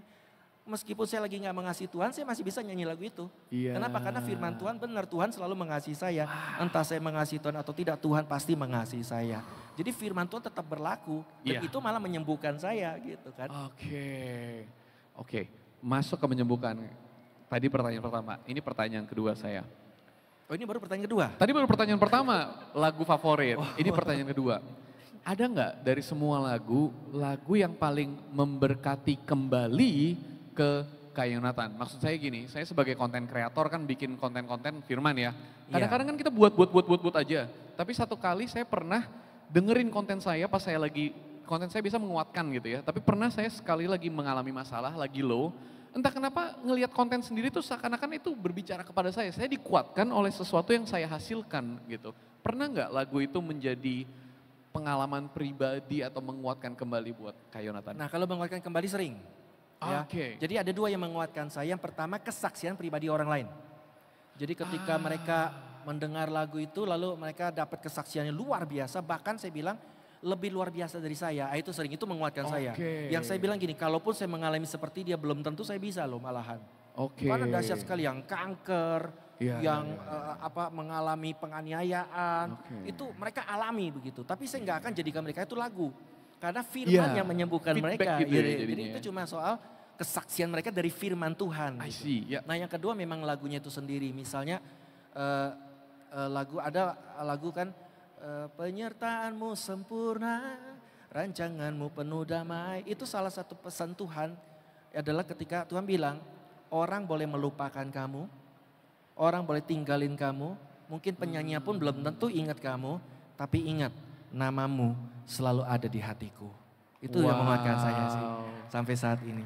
Meskipun saya lagi nggak mengasihi Tuhan, saya masih bisa nyanyi lagu itu. Yeah. Kenapa? Karena firman Tuhan benar, Tuhan selalu mengasihi saya. Entah saya mengasihi Tuhan atau tidak, Tuhan pasti mengasihi saya. Jadi firman Tuhan tetap berlaku dan yeah. itu malah menyembuhkan saya gitu kan. Oke. Okay. Oke, okay. masuk ke menyembuhkan. Tadi pertanyaan pertama, ini pertanyaan kedua saya. Oh, ini baru pertanyaan kedua. Tadi baru pertanyaan pertama, lagu favorit. Oh. Ini pertanyaan kedua ada nggak dari semua lagu, lagu yang paling memberkati kembali ke Kak Yonatan? Maksud saya gini, saya sebagai konten kreator kan bikin konten-konten firman ya. Iya. Kadang-kadang kan kita buat, buat, buat, buat, buat aja. Tapi satu kali saya pernah dengerin konten saya pas saya lagi, konten saya bisa menguatkan gitu ya. Tapi pernah saya sekali lagi mengalami masalah, lagi low. Entah kenapa ngelihat konten sendiri tuh seakan-akan itu berbicara kepada saya. Saya dikuatkan oleh sesuatu yang saya hasilkan gitu. Pernah nggak lagu itu menjadi pengalaman pribadi atau menguatkan kembali buat Kak Yonatan? Nah kalau menguatkan kembali sering. Ya. Oke. Okay. Jadi ada dua yang menguatkan saya. Yang pertama kesaksian pribadi orang lain. Jadi ketika ah. mereka mendengar lagu itu lalu mereka dapat kesaksian yang luar biasa. Bahkan saya bilang lebih luar biasa dari saya. Ah, itu sering itu menguatkan okay. saya. Yang saya bilang gini, kalaupun saya mengalami seperti dia belum tentu saya bisa loh malahan. Oke. Okay. Karena dahsyat sekali yang kanker, ya, yang ya, ya. Uh, apa mengalami penganiayaan okay. itu mereka alami begitu. Tapi saya nggak akan jadikan mereka itu lagu karena firman ya, yang menyembuhkan mereka. Gitu ya jadi, ya, jadi itu cuma soal kesaksian mereka dari firman Tuhan. I gitu. see, ya. Nah yang kedua memang lagunya itu sendiri. Misalnya uh, uh, lagu ada lagu kan uh, penyertaanmu sempurna, rancanganmu penuh damai. Itu salah satu pesan Tuhan adalah ketika Tuhan bilang orang boleh melupakan kamu Orang boleh tinggalin kamu, mungkin penyanyi pun belum tentu ingat kamu, tapi ingat namamu selalu ada di hatiku. Itu wow. yang menguatkan saya sih sampai saat ini.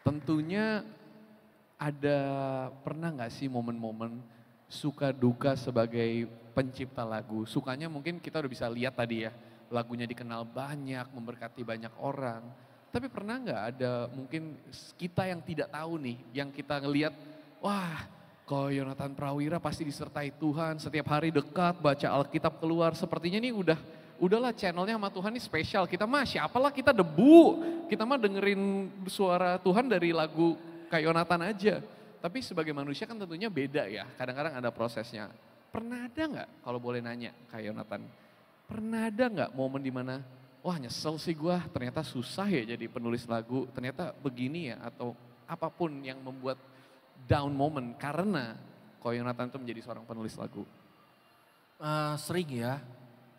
Tentunya ada pernah nggak sih momen-momen suka duka sebagai pencipta lagu? Sukanya mungkin kita udah bisa lihat tadi ya, lagunya dikenal banyak, memberkati banyak orang. Tapi pernah nggak ada mungkin kita yang tidak tahu nih, yang kita ngelihat, wah kalau Yonatan Prawira pasti disertai Tuhan, setiap hari dekat baca Alkitab keluar. Sepertinya ini udah udahlah channelnya sama Tuhan ini spesial. Kita mah siapalah kita debu. Kita mah dengerin suara Tuhan dari lagu kayak Yonatan aja. Tapi sebagai manusia kan tentunya beda ya. Kadang-kadang ada prosesnya. Pernah ada nggak kalau boleh nanya kayak Yonatan? Pernah ada nggak momen dimana wah nyesel sih gue ternyata susah ya jadi penulis lagu. Ternyata begini ya atau apapun yang membuat down moment karena Ko Yonatan itu menjadi seorang penulis lagu? Uh, sering ya,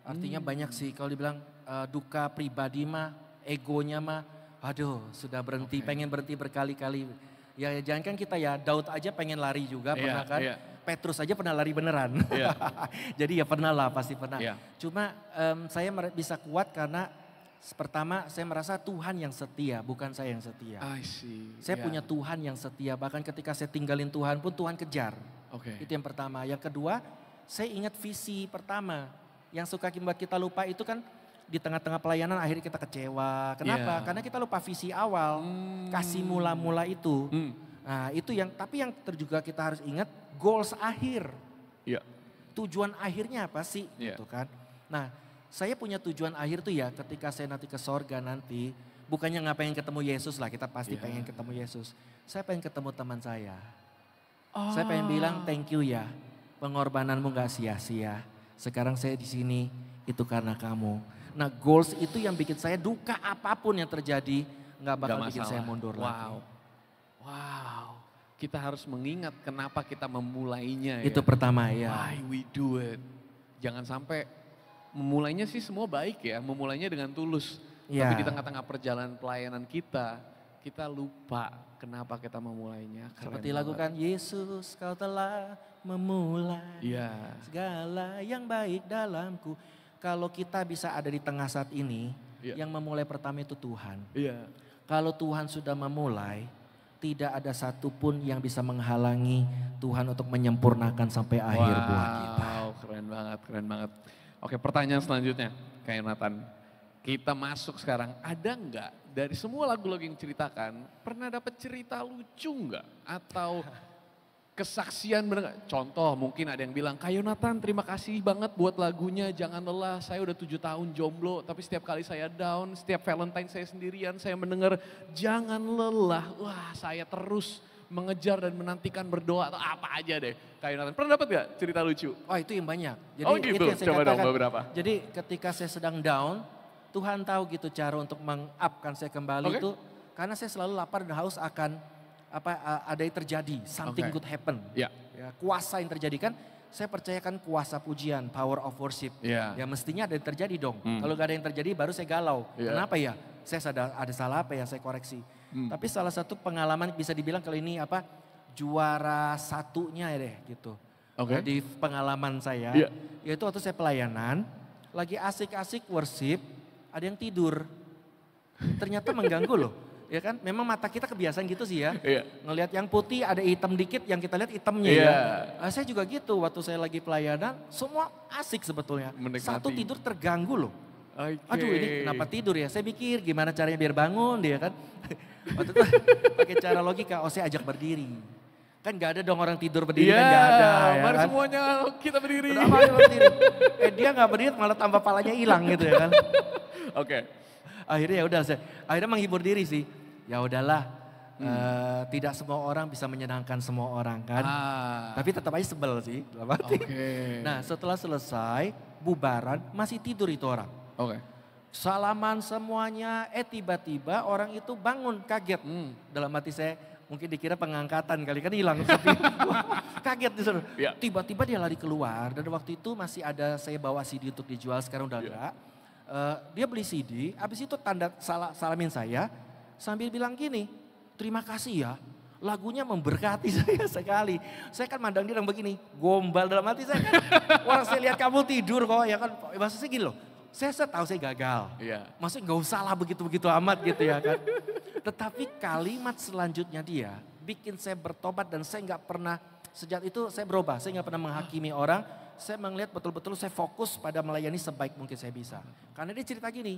artinya hmm. banyak sih kalau dibilang uh, duka pribadi mah, egonya mah, aduh sudah berhenti, okay. pengen berhenti berkali-kali. Ya, ya jangan kan kita ya, Daud aja pengen lari juga yeah, pernah kan. Yeah. Petrus aja pernah lari beneran. Yeah. Jadi ya pernah lah, pasti pernah. Yeah. Cuma um, saya bisa kuat karena Pertama, saya merasa Tuhan yang setia, bukan saya yang setia. I see. Saya yeah. punya Tuhan yang setia, bahkan ketika saya tinggalin Tuhan pun Tuhan kejar. Oke. Okay. Itu yang pertama. Yang kedua, saya ingat visi pertama. Yang suka membuat kita lupa itu kan di tengah-tengah pelayanan akhirnya kita kecewa. Kenapa? Yeah. Karena kita lupa visi awal, hmm. kasih mula-mula itu. Hmm. Nah, itu yang tapi yang terjuga kita harus ingat goals akhir. Yeah. Tujuan akhirnya apa sih? Yeah. Itu kan. Nah, saya punya tujuan akhir tuh ya ketika saya nanti ke sorga nanti. Bukannya nggak pengen ketemu Yesus lah, kita pasti yeah. pengen ketemu Yesus. Saya pengen ketemu teman saya. Oh. Saya pengen oh. bilang thank you ya, pengorbananmu nggak sia-sia. Sekarang saya di sini itu karena kamu. Nah goals itu yang bikin saya duka apapun yang terjadi nggak bakal gak bikin saya mundur wow. lagi. Wow, kita harus mengingat kenapa kita memulainya. Itu ya? pertama ya. Why we do it. Jangan sampai memulainya sih semua baik ya, memulainya dengan tulus. Ya. Tapi iya. di tengah-tengah perjalanan pelayanan kita, kita lupa kenapa kita memulainya. Keren Seperti lagu kan, Yesus kau telah memulai ya. segala yang baik dalamku. Kalau kita bisa ada di tengah saat ini, ya. yang memulai pertama itu Tuhan. Ya. Kalau Tuhan sudah memulai, tidak ada satupun yang bisa menghalangi Tuhan untuk menyempurnakan sampai akhir wow, buah kita. Wow, keren banget, keren banget. Oke pertanyaan selanjutnya Kak Yonatan. Kita masuk sekarang, ada nggak dari semua lagu lagu yang ceritakan, pernah dapat cerita lucu nggak? Atau kesaksian benar? gak? Contoh mungkin ada yang bilang, Kak Yonatan terima kasih banget buat lagunya, jangan lelah, saya udah tujuh tahun jomblo, tapi setiap kali saya down, setiap Valentine saya sendirian, saya mendengar, jangan lelah, wah saya terus mengejar dan menantikan berdoa atau apa aja deh Kak Yonatan. Pernah dapat gak cerita lucu? Oh itu yang banyak. Jadi, oh gitu, saya coba dong beberapa. Jadi ketika saya sedang down, Tuhan tahu gitu cara untuk mengupkan saya kembali okay. itu. Karena saya selalu lapar dan haus akan apa ada yang terjadi, something okay. good happen. Yeah. Ya, kuasa yang terjadi kan saya percayakan kuasa pujian, power of worship. Yeah. Ya mestinya ada yang terjadi dong. Hmm. Kalau gak ada yang terjadi baru saya galau. Yeah. Kenapa ya? Saya sadar ada salah apa ya saya koreksi. Hmm. Tapi salah satu pengalaman bisa dibilang kalau ini apa juara satunya ya deh gitu. Oke. Okay. Di pengalaman saya yeah. yaitu waktu saya pelayanan lagi asik-asik worship ada yang tidur. Ternyata mengganggu loh. Ya kan, memang mata kita kebiasaan gitu sih ya. Yeah. Ngelihat yang putih ada hitam dikit, yang kita lihat hitamnya yeah. ya. Nah, saya juga gitu waktu saya lagi pelayanan, semua asik sebetulnya. Menikmati. Satu tidur terganggu loh. Okay. Aduh ini kenapa tidur ya? Saya pikir gimana caranya biar bangun dia ya kan. Waktu itu pakai cara logika, oh ajak berdiri. Kan gak ada dong orang tidur berdiri yeah, kan iya, gak ada. Ya mari kan? semuanya kita berdiri. berdiri. eh dia gak berdiri malah tambah palanya hilang gitu ya kan. Oke. okay. Akhirnya ya udah saya akhirnya menghibur diri sih. Ya udahlah. Hmm. Uh, tidak semua orang bisa menyenangkan semua orang kan. Ah. Tapi tetap aja sebel sih. Okay. Nah setelah selesai bubaran masih tidur itu orang. Oke. Okay. Salaman semuanya, eh tiba-tiba orang itu bangun kaget. Hmm. Dalam hati saya, mungkin dikira pengangkatan kali kan hilang. Tapi, kaget disuruh. Ya. Tiba-tiba dia lari keluar dan waktu itu masih ada saya bawa CD untuk dijual, sekarang udah yeah. Ya. enggak. Uh, dia beli CD, habis itu tanda sal salamin saya sambil bilang gini, terima kasih ya lagunya memberkati saya sekali. Saya kan mandang dia yang begini, gombal dalam hati saya kan. orang saya lihat kamu tidur kok, ya kan. maksudnya gini loh, saya, saya tahu saya gagal. Iya. Maksudnya nggak usah lah begitu-begitu amat gitu ya kan. Tetapi kalimat selanjutnya dia bikin saya bertobat dan saya nggak pernah sejak itu saya berubah. Saya nggak pernah menghakimi orang. Saya melihat betul-betul saya fokus pada melayani sebaik mungkin saya bisa. Karena dia cerita gini,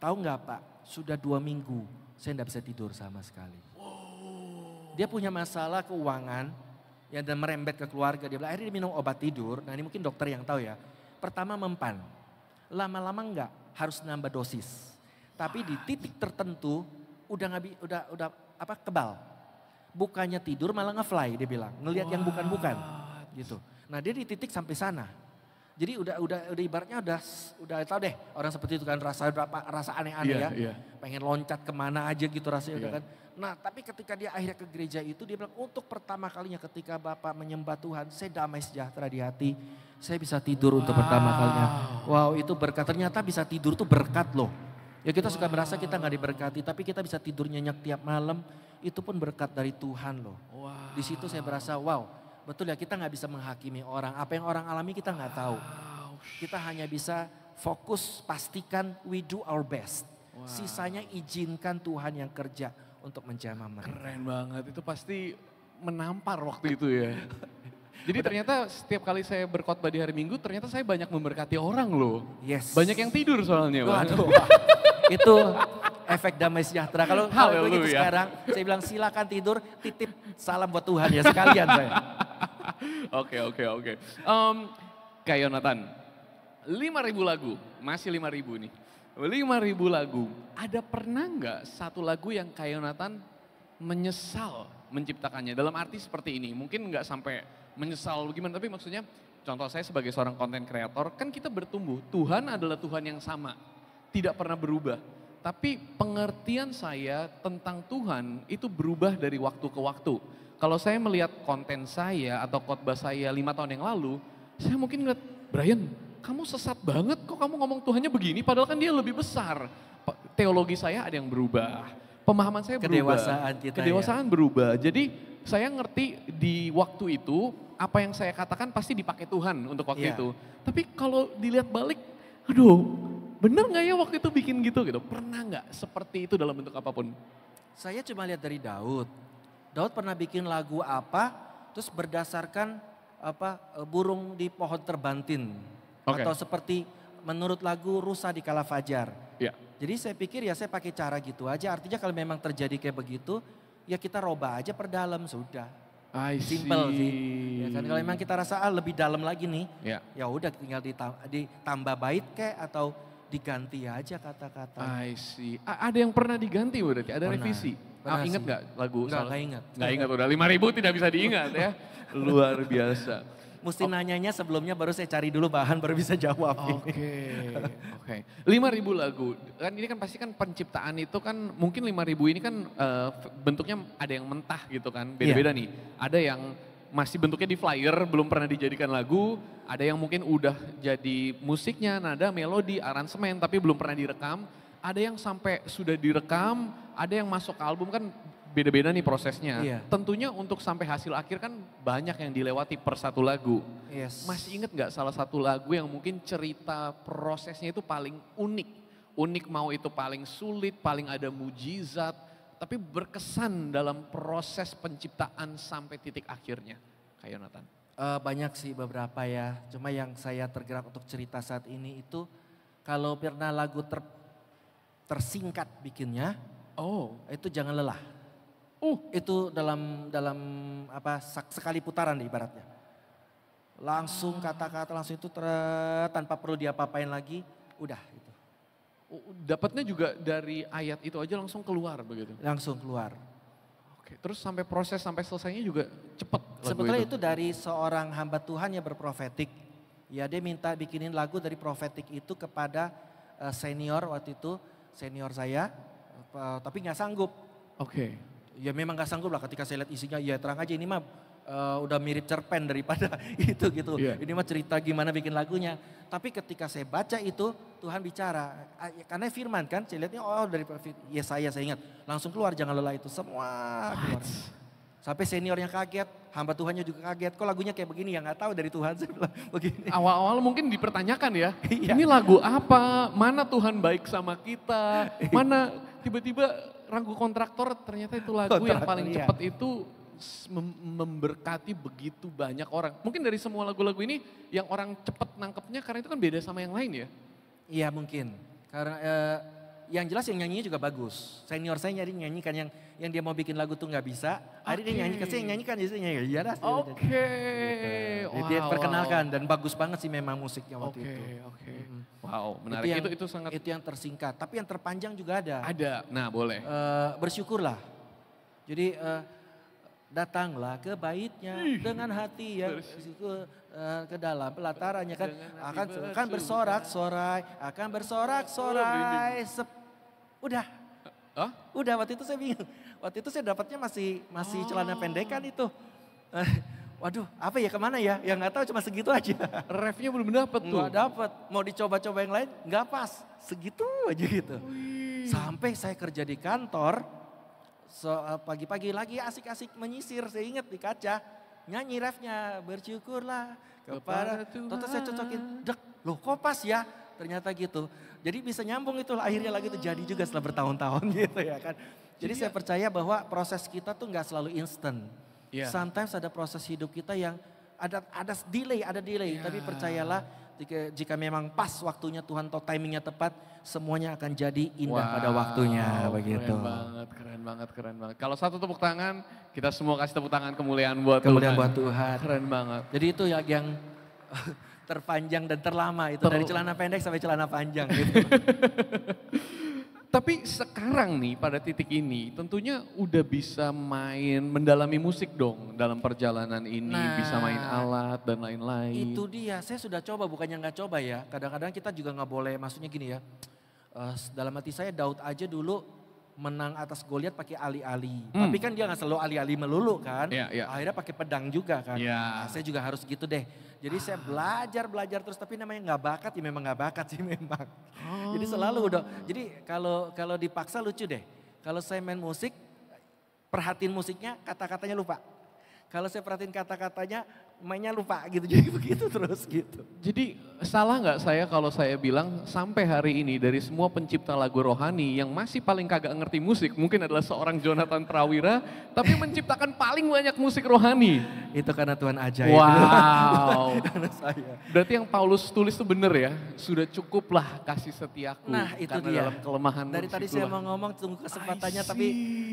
tahu nggak Pak? Sudah dua minggu saya nggak bisa tidur sama sekali. Dia punya masalah keuangan, yang dan merembet ke keluarga. Dia bilang akhirnya dia minum obat tidur. Nah ini mungkin dokter yang tahu ya. Pertama mempan. Lama-lama enggak, harus nambah dosis. Tapi di titik tertentu udah ngabi, udah udah apa kebal. Bukannya tidur malah ngefly dia bilang, ngelihat yang bukan-bukan gitu. Nah, dia di titik sampai sana. Jadi udah udah udah ibaratnya udah udah tau deh orang seperti itu kan rasa berapa rasa aneh-aneh yeah, ya. Yeah. Pengen loncat kemana aja gitu rasanya yeah. Iya. kan. Nah, tapi ketika dia akhirnya ke gereja itu dia bilang untuk pertama kalinya ketika Bapak menyembah Tuhan, saya damai sejahtera di hati. Saya bisa tidur wow. untuk pertama kalinya. Wow, itu berkat. Ternyata bisa tidur tuh berkat loh. Ya kita wow. suka merasa kita nggak diberkati, tapi kita bisa tidur nyenyak tiap malam. Itu pun berkat dari Tuhan loh. Wow. Di situ saya berasa wow Betul ya kita nggak bisa menghakimi orang. Apa yang orang alami kita nggak tahu. Kita hanya bisa fokus pastikan we do our best. Wow. Sisanya izinkan Tuhan yang kerja untuk menjamah mereka. Keren banget itu pasti menampar waktu itu ya. Jadi ternyata setiap kali saya berkhotbah di hari Minggu, ternyata saya banyak memberkati orang loh. Yes. Banyak yang tidur soalnya. Waduh. itu efek damai sejahtera. Kalau begitu sekarang, saya bilang silakan tidur, titip salam buat Tuhan ya sekalian saya. Oke, oke, oke. Kayonatan, Kak Yonatan, 5.000 lagu, masih 5.000 nih. 5.000 lagu, ada pernah nggak satu lagu yang Kak Yonatan menyesal menciptakannya? Dalam arti seperti ini, mungkin nggak sampai menyesal gimana, tapi maksudnya contoh saya sebagai seorang konten kreator, kan kita bertumbuh. Tuhan adalah Tuhan yang sama, tidak pernah berubah. Tapi pengertian saya tentang Tuhan itu berubah dari waktu ke waktu kalau saya melihat konten saya atau khotbah saya lima tahun yang lalu, saya mungkin ngeliat, Brian, kamu sesat banget kok kamu ngomong Tuhannya begini, padahal kan dia lebih besar. Teologi saya ada yang berubah, pemahaman saya berubah. Kedewasaan kita ya. Kedewasaan ya. berubah, jadi saya ngerti di waktu itu, apa yang saya katakan pasti dipakai Tuhan untuk waktu ya. itu. Tapi kalau dilihat balik, aduh bener nggak ya waktu itu bikin gitu gitu? Pernah nggak seperti itu dalam bentuk apapun? Saya cuma lihat dari Daud. Daud pernah bikin lagu apa terus berdasarkan apa e, burung di pohon terbantin okay. atau seperti menurut lagu rusa di kala fajar. Yeah. Jadi saya pikir ya saya pakai cara gitu aja. Artinya kalau memang terjadi kayak begitu ya kita roba aja perdalam sudah. I see. Simple sih. Ya kan kalau memang kita rasa ah, lebih dalam lagi nih, iya. ya udah tinggal ditambah, ditambah bait kayak atau diganti aja kata-kata. I see. ada yang pernah diganti berarti, ada pernah. revisi. Ah, pernah ah, ingat nggak lagu? Gak ingat. ingat. Gak ingat udah lima ribu tidak bisa diingat ya. Luar biasa. Mesti oh. nanyanya sebelumnya baru saya cari dulu bahan baru bisa jawab. Oke, oke. Lima ribu lagu, kan ini kan pasti kan penciptaan itu kan mungkin lima ribu ini kan uh, bentuknya ada yang mentah gitu kan, beda-beda yeah. nih. Ada yang masih bentuknya di flyer, belum pernah dijadikan lagu. Ada yang mungkin udah jadi musiknya, nada, melodi, aransemen, tapi belum pernah direkam. Ada yang sampai sudah direkam, ada yang masuk ke album kan beda-beda nih prosesnya. Iya. Tentunya untuk sampai hasil akhir kan banyak yang dilewati per satu lagu. Yes. Masih inget nggak salah satu lagu yang mungkin cerita prosesnya itu paling unik? Unik mau itu paling sulit, paling ada mujizat, tapi berkesan dalam proses penciptaan sampai titik akhirnya, Kak Yonatan? Uh, banyak sih beberapa ya, cuma yang saya tergerak untuk cerita saat ini itu kalau pernah lagu ter, tersingkat bikinnya, oh itu jangan lelah. Uh, itu dalam dalam apa sekali putaran di ibaratnya. Langsung kata-kata langsung itu ter, tanpa perlu diapa-apain lagi, udah dapatnya juga dari ayat itu aja langsung keluar begitu. Langsung keluar. Oke, terus sampai proses sampai selesainya juga cepat. Sebetulnya itu. itu dari seorang hamba Tuhan yang berprofetik. Ya dia minta bikinin lagu dari profetik itu kepada eh, senior waktu itu senior saya, eh, tapi nggak sanggup. Oke. Okay. Ya memang nggak sanggup lah ketika saya lihat isinya, ya terang aja ini mah uh, udah mirip cerpen daripada itu gitu. Yeah. Ini mah cerita gimana bikin lagunya. Tapi ketika saya baca itu Tuhan bicara. Ah, ya, karena firman kan, saya lihatnya oh dari Yesaya saya ingat. Langsung keluar jangan lelah itu semua keluar. What? Sampai seniornya kaget, hamba Tuhannya juga kaget. Kok lagunya kayak begini ya nggak tahu dari Tuhan sebelah Awal-awal mungkin dipertanyakan ya, iya. ini lagu apa? Mana Tuhan baik sama kita? Mana tiba-tiba rangku kontraktor ternyata itu lagu kontraktor, yang paling iya. cepat itu memberkati begitu banyak orang. Mungkin dari semua lagu-lagu ini yang orang cepet nangkepnya karena itu kan beda sama yang lain ya. Iya mungkin. Karena eh, yang jelas yang nyanyinya juga bagus. Senior saya nyari nyanyikan yang yang dia mau bikin lagu tuh nggak bisa. Hari okay. dia nyanyikan, saya nyanyikan jadi ya, nyanyi. Iya dah. Oke. Gitu. dia perkenalkan wow. dan bagus banget sih memang musiknya waktu okay, itu. Oke, okay. Wow, menarik. Itu, yang, itu itu sangat Itu yang tersingkat, tapi yang terpanjang juga ada. Ada. Nah, boleh. Uh, bersyukurlah. Jadi uh, datanglah ke baitnya dengan hati yang ke, eh, ke dalam pelatarannya kan akan akan bersorak-sorai, akan bersorak-sorai. Oh, udah. Huh? Udah waktu itu saya bingung. Waktu itu saya dapatnya masih masih oh. celana pendekan itu. Eh, waduh, apa ya kemana ya? Yang nggak tahu cuma segitu aja. Refnya belum dapat tuh. Nggak dapat. Mau dicoba-coba yang lain nggak pas. Segitu aja gitu. Wih. Sampai saya kerja di kantor, So, eh, pagi-pagi lagi asik-asik menyisir, saya ingat di kaca. Nyanyi refnya, bersyukurlah kepada Tuhan. Toto saya cocokin, dek, loh kok pas ya? Ternyata gitu. Jadi bisa nyambung itu akhirnya lagi itu jadi juga setelah bertahun-tahun gitu ya kan. Jadi, jadi saya percaya bahwa proses kita tuh nggak selalu instant. Yeah. Sometimes ada proses hidup kita yang ada ada delay, ada delay. Yeah. Tapi iya. percayalah jika, jika memang pas waktunya Tuhan atau timingnya tepat, semuanya akan jadi indah wow, pada waktunya begitu. Keren banget, keren banget, keren banget. Kalau satu tepuk tangan, kita semua kasih tepuk tangan kemuliaan buat kemuliaan Tuhan. buat Tuhan. Keren banget. Jadi itu ya yang terpanjang dan terlama itu Tepuk. dari celana pendek sampai celana panjang gitu. Tapi sekarang nih pada titik ini tentunya udah bisa main mendalami musik dong dalam perjalanan ini nah, bisa main nah, alat dan lain-lain. Itu dia, saya sudah coba bukannya nggak coba ya. Kadang-kadang kita juga nggak boleh, maksudnya gini ya. Uh, dalam hati saya Daud aja dulu menang atas Goliat pakai ali-ali. Hmm. Tapi kan dia nggak selalu ali-ali melulu kan. Yeah, yeah. Akhirnya pakai pedang juga kan. Yeah. Nah, saya juga harus gitu deh. Jadi ah. saya belajar belajar terus tapi namanya nggak bakat ya memang nggak bakat sih memang. Oh. Jadi selalu oh. udah. Jadi kalau kalau dipaksa lucu deh. Kalau saya main musik perhatiin musiknya kata-katanya lupa. Kalau saya perhatiin kata-katanya mainnya lupa gitu jadi begitu terus gitu. Jadi salah nggak saya kalau saya bilang sampai hari ini dari semua pencipta lagu rohani yang masih paling kagak ngerti musik mungkin adalah seorang Jonathan Prawira tapi menciptakan paling banyak musik rohani. Itu karena Tuhan ajaib. Wow. karena saya. Berarti yang Paulus tulis itu benar ya sudah cukuplah kasih setiaku. Nah itu karena dia. dalam kelemahan. Dari tadi saya mau ngomong tunggu kesempatannya tapi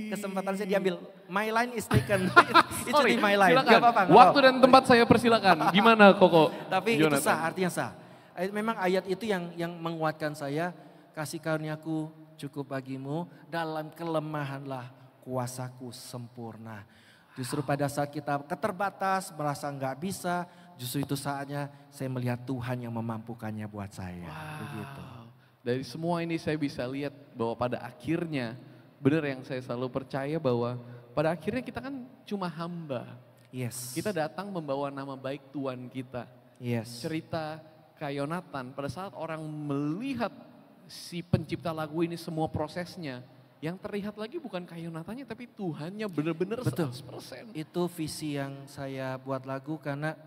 kesempatan saya diambil. My line is taken. Sorry, It's my line. Silakan. Waktu dan tempat saya saya persilakan. Gimana Koko? Tapi Jonathan? itu sah, artinya sah. Eh, memang ayat itu yang yang menguatkan saya. Kasih karuniaku cukup bagimu, dalam kelemahanlah kuasaku sempurna. Justru pada saat kita keterbatas, merasa nggak bisa, justru itu saatnya saya melihat Tuhan yang memampukannya buat saya. Wow. Begitu. Dari semua ini saya bisa lihat bahwa pada akhirnya, benar yang saya selalu percaya bahwa pada akhirnya kita kan cuma hamba Yes. Kita datang membawa nama baik Tuhan kita. Yes. Cerita Kayonatan pada saat orang melihat si pencipta lagu ini semua prosesnya, yang terlihat lagi bukan Kayonatannya tapi Tuhannya benar-benar 100%. Itu visi yang saya buat lagu karena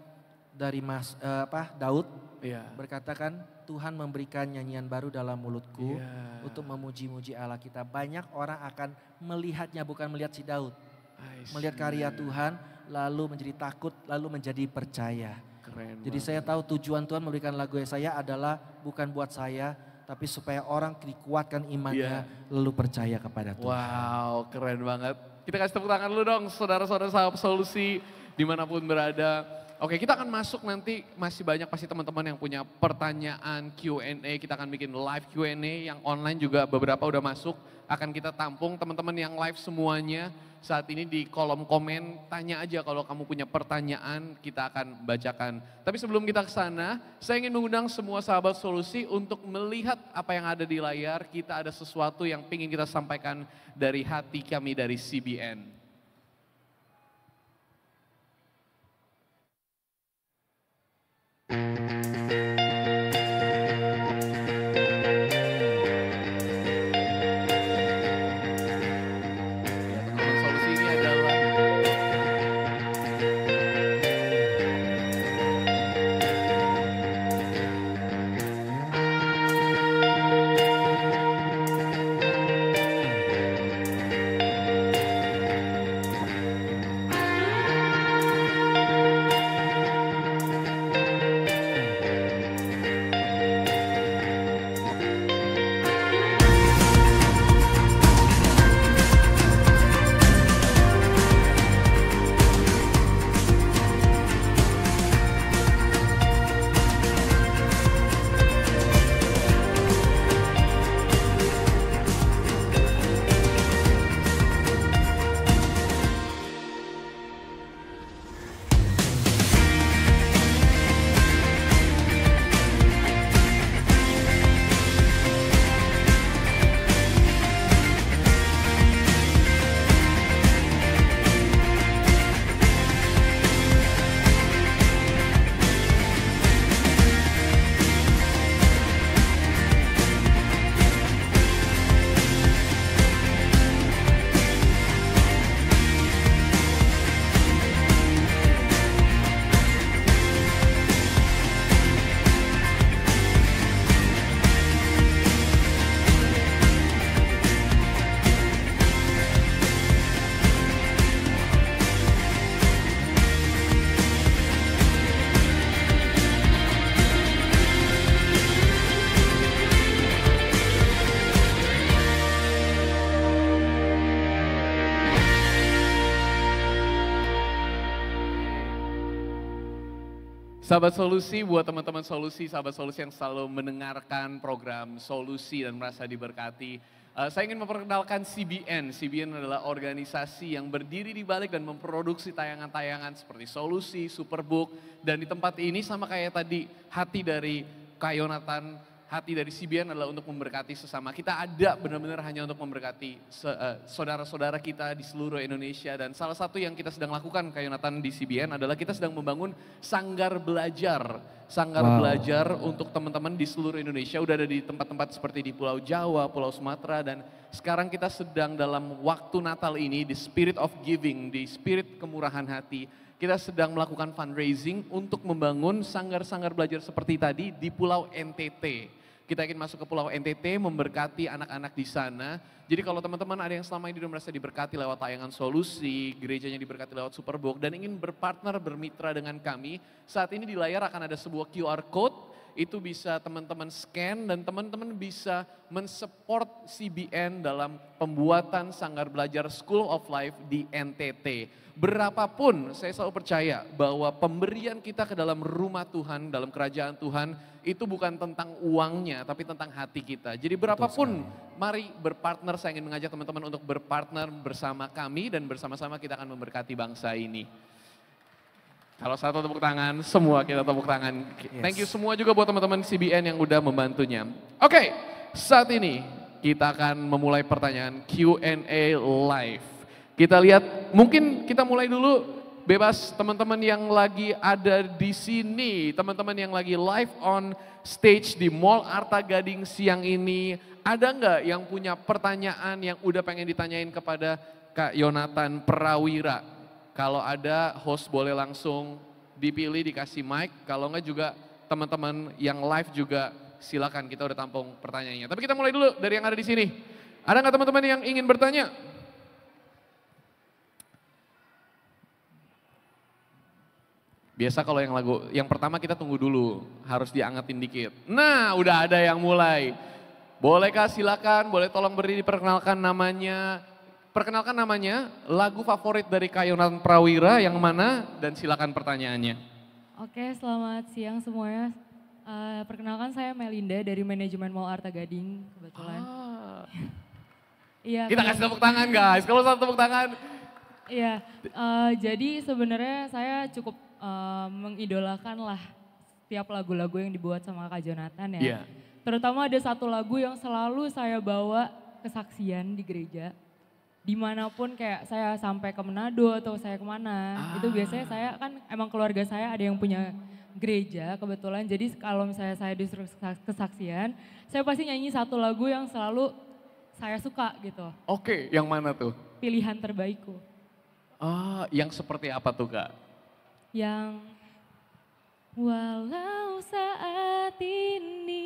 dari Mas uh, apa Daud yeah. berkata kan, Tuhan memberikan nyanyian baru dalam mulutku yeah. untuk memuji-muji Allah kita. Banyak orang akan melihatnya bukan melihat si Daud. Melihat karya Tuhan, lalu menjadi takut, lalu menjadi percaya. Keren. Jadi saya tahu tujuan Tuhan memberikan lagu saya adalah bukan buat saya, tapi supaya orang dikuatkan imannya, yeah. lalu percaya kepada Tuhan. Wow, keren banget. Kita kasih tepuk tangan dulu dong, saudara-saudara sahabat solusi dimanapun berada. Oke, kita akan masuk nanti masih banyak pasti teman-teman yang punya pertanyaan Q&A. Kita akan bikin live Q&A yang online juga beberapa udah masuk. Akan kita tampung teman-teman yang live semuanya saat ini di kolom komen. Tanya aja kalau kamu punya pertanyaan, kita akan bacakan. Tapi sebelum kita ke sana, saya ingin mengundang semua sahabat solusi untuk melihat apa yang ada di layar. Kita ada sesuatu yang ingin kita sampaikan dari hati kami dari CBN. thank you Sahabat Solusi, buat teman-teman Solusi, sahabat Solusi yang selalu mendengarkan program Solusi dan merasa diberkati. Uh, saya ingin memperkenalkan CBN. CBN adalah organisasi yang berdiri di balik dan memproduksi tayangan-tayangan seperti Solusi, Superbook, dan di tempat ini sama kayak tadi hati dari Kayonatan. Yonatan hati dari Sibian adalah untuk memberkati sesama. Kita ada benar-benar hanya untuk memberkati eh, saudara-saudara kita di seluruh Indonesia. Dan salah satu yang kita sedang lakukan Kak Yonatan di Sibian adalah kita sedang membangun sanggar belajar. Sanggar wow. belajar untuk teman-teman di seluruh Indonesia. Udah ada di tempat-tempat seperti di Pulau Jawa, Pulau Sumatera. Dan sekarang kita sedang dalam waktu Natal ini di spirit of giving, di spirit kemurahan hati kita sedang melakukan fundraising untuk membangun sanggar-sanggar belajar seperti tadi di Pulau NTT. Kita ingin masuk ke Pulau NTT, memberkati anak-anak di sana. Jadi kalau teman-teman ada yang selama ini sudah merasa diberkati lewat tayangan solusi, gerejanya diberkati lewat Superbook, dan ingin berpartner, bermitra dengan kami, saat ini di layar akan ada sebuah QR Code itu bisa teman-teman scan dan teman-teman bisa mensupport CBN dalam pembuatan Sanggar Belajar School of Life di NTT. Berapapun saya selalu percaya bahwa pemberian kita ke dalam rumah Tuhan, dalam kerajaan Tuhan itu bukan tentang uangnya tapi tentang hati kita. Jadi berapapun mari berpartner, saya ingin mengajak teman-teman untuk berpartner bersama kami dan bersama-sama kita akan memberkati bangsa ini. Kalau satu tepuk tangan, semua kita tepuk tangan. Thank you semua juga buat teman-teman CBN yang udah membantunya. Oke, okay, saat ini kita akan memulai pertanyaan Q&A live. Kita lihat, mungkin kita mulai dulu bebas teman-teman yang lagi ada di sini, teman-teman yang lagi live on stage di Mall Arta Gading siang ini, ada nggak yang punya pertanyaan yang udah pengen ditanyain kepada Kak Yonatan Prawira? Kalau ada host boleh langsung dipilih dikasih mic, kalau nggak juga teman-teman yang live juga silakan kita udah tampung pertanyaannya. Tapi kita mulai dulu dari yang ada di sini. Ada nggak teman-teman yang ingin bertanya? Biasa kalau yang lagu yang pertama kita tunggu dulu, harus diangetin dikit. Nah, udah ada yang mulai. Bolehkah silakan, boleh tolong beri diperkenalkan namanya. Perkenalkan namanya, lagu favorit dari Kayonan Prawira yang mana dan silakan pertanyaannya. Oke, selamat siang semuanya. Uh, perkenalkan saya Melinda dari manajemen Mall Arta Gading kebetulan. Ah. Iya. Kita kasih tepuk tangan guys. Kalau satu tepuk tangan. Iya. Uh, jadi sebenarnya saya cukup Eh, mengidolakan lah setiap lagu-lagu yang dibuat sama Kak Jonathan ya. Yeah. Terutama ada satu lagu yang selalu saya bawa kesaksian di gereja. Dimanapun kayak saya sampai ke Manado atau saya kemana. Ah. Itu biasanya saya kan emang keluarga saya ada yang punya gereja kebetulan. Jadi kalau misalnya saya disuruh kesaksian, saya pasti nyanyi satu lagu yang selalu saya suka gitu. Oke, okay, yang mana tuh? Pilihan terbaikku. Ah, yang seperti apa tuh kak? yang walau saat ini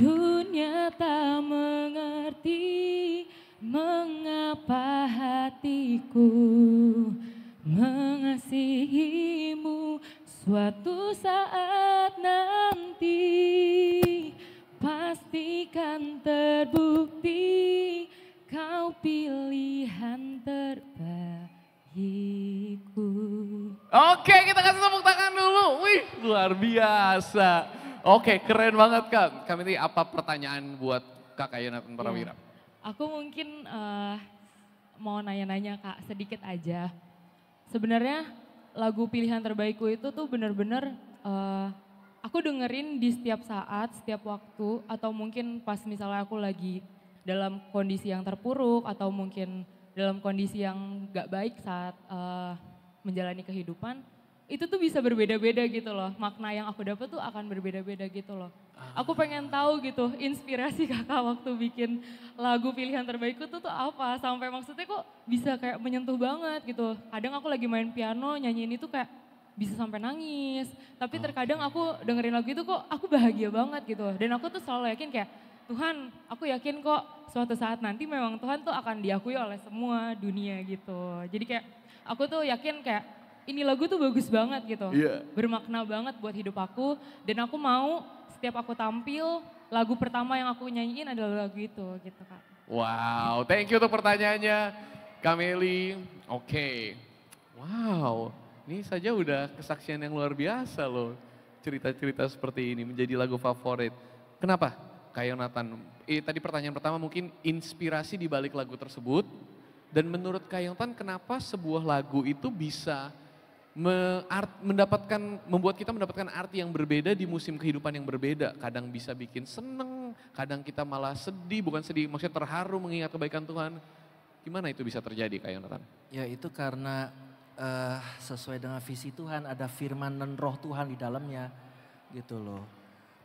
dunia tak mengerti mengapa hatiku biasa. Oke, okay, keren banget Kak. Kami ini apa pertanyaan buat Kak Ayana Prawira? Iya. Ya. Aku mungkin uh, mau nanya-nanya Kak sedikit aja. Sebenarnya lagu pilihan terbaikku itu tuh bener-bener uh, aku dengerin di setiap saat, setiap waktu atau mungkin pas misalnya aku lagi dalam kondisi yang terpuruk atau mungkin dalam kondisi yang gak baik saat uh, menjalani kehidupan itu tuh bisa berbeda-beda gitu loh. Makna yang aku dapat tuh akan berbeda-beda gitu loh. Aku ah. pengen tahu gitu inspirasi kakak waktu bikin lagu pilihan terbaikku tuh tuh apa. Sampai maksudnya kok bisa kayak menyentuh banget gitu. Kadang aku lagi main piano nyanyiin itu kayak bisa sampai nangis. Tapi ah. terkadang aku dengerin lagu itu kok aku bahagia banget gitu. Dan aku tuh selalu yakin kayak Tuhan aku yakin kok suatu saat nanti memang Tuhan tuh akan diakui oleh semua dunia gitu. Jadi kayak aku tuh yakin kayak ini lagu tuh bagus banget gitu. Yeah. Bermakna banget buat hidup aku dan aku mau setiap aku tampil lagu pertama yang aku nyanyiin adalah lagu itu gitu Kak. Wow, thank you untuk pertanyaannya Kameli. Oke. Okay. Wow, ini saja udah kesaksian yang luar biasa loh. Cerita-cerita seperti ini menjadi lagu favorit. Kenapa? Kak eh, tadi pertanyaan pertama mungkin inspirasi di balik lagu tersebut. Dan menurut Kak kenapa sebuah lagu itu bisa me art, mendapatkan membuat kita mendapatkan arti yang berbeda di musim kehidupan yang berbeda. Kadang bisa bikin seneng, kadang kita malah sedih, bukan sedih, maksudnya terharu mengingat kebaikan Tuhan. Gimana itu bisa terjadi Kak Yonatan? Ya itu karena uh, sesuai dengan visi Tuhan ada firman dan roh Tuhan di dalamnya gitu loh.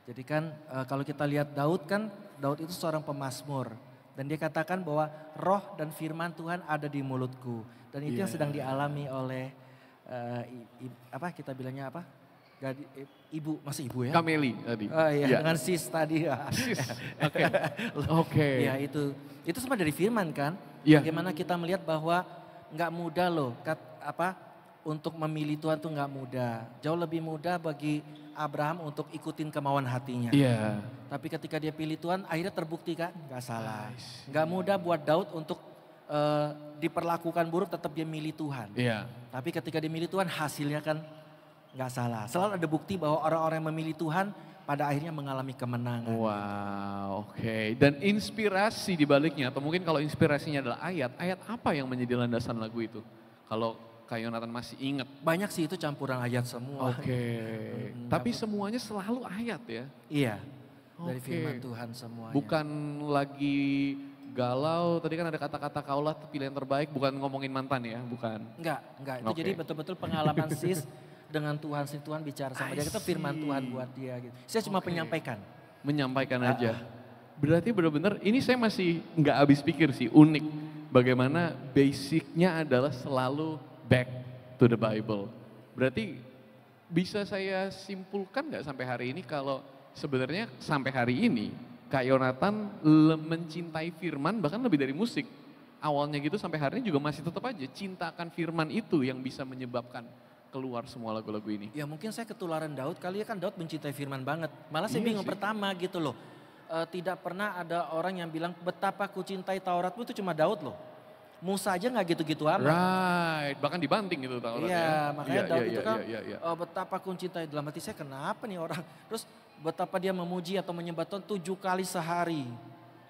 Jadi kan uh, kalau kita lihat Daud kan Daud itu seorang pemazmur. Dan dia katakan bahwa roh dan firman Tuhan ada di mulutku. Dan itu yeah. yang iya. sedang dialami oleh uh, i, apa kita bilangnya apa? Gadi, ibu masih ibu ya? Kameli tadi. Oh iya, yeah. dengan sis tadi. sis. Oke. Oke. Okay. okay. Ya itu itu semua dari firman kan? Yeah. Bagaimana kita melihat bahwa nggak mudah loh kat, apa untuk memilih Tuhan tuh nggak mudah. Jauh lebih mudah bagi Abraham untuk ikutin kemauan hatinya. Iya. Yeah. Tapi ketika dia pilih Tuhan akhirnya terbukti kan? Gak salah. Nggak mudah buat Daud untuk uh, diperlakukan buruk tetap dia milih Tuhan. Iya. Tapi ketika dia milih Tuhan hasilnya kan nggak salah. Selalu ada bukti bahwa orang-orang yang memilih Tuhan pada akhirnya mengalami kemenangan. Wow, oke. Okay. Dan inspirasi di baliknya atau mungkin kalau inspirasinya adalah ayat, ayat apa yang menjadi landasan lagu itu? Kalau Kak Yonatan masih ingat. Banyak sih itu campuran ayat semua. Oke. Okay. Hmm, Tapi semuanya selalu ayat ya? Iya. Dari firman Tuhan semuanya. Bukan lagi galau, tadi kan ada kata-kata kaulah pilihan terbaik, bukan ngomongin mantan ya, bukan? Enggak, enggak. Itu okay. jadi betul-betul pengalaman sis dengan Tuhan, si Tuhan bicara sama I dia, see. itu firman Tuhan buat dia gitu. Saya cuma okay. menyampaikan. Menyampaikan uh, aja. Berarti benar-benar ini saya masih nggak habis pikir sih, unik. Bagaimana basicnya adalah selalu back to the Bible. Berarti bisa saya simpulkan nggak sampai hari ini kalau sebenarnya sampai hari ini Kak Yonatan mencintai firman bahkan lebih dari musik. Awalnya gitu sampai hari ini juga masih tetap aja cintakan firman itu yang bisa menyebabkan keluar semua lagu-lagu ini. Ya mungkin saya ketularan Daud kali ya kan Daud mencintai firman banget. Malah saya iya bingung pertama gitu loh. E, tidak pernah ada orang yang bilang betapa ku cintai Tauratmu itu cuma Daud loh. Musa aja nggak gitu-gitu amat. Right, bahkan dibanting gitu Tauratnya. Iya, makanya ya, Daud ya, itu iya, kan ya, ya, ya. betapa ku cintai dalam hati saya kenapa nih orang. Terus betapa dia memuji atau menyembah Tuhan tujuh kali sehari.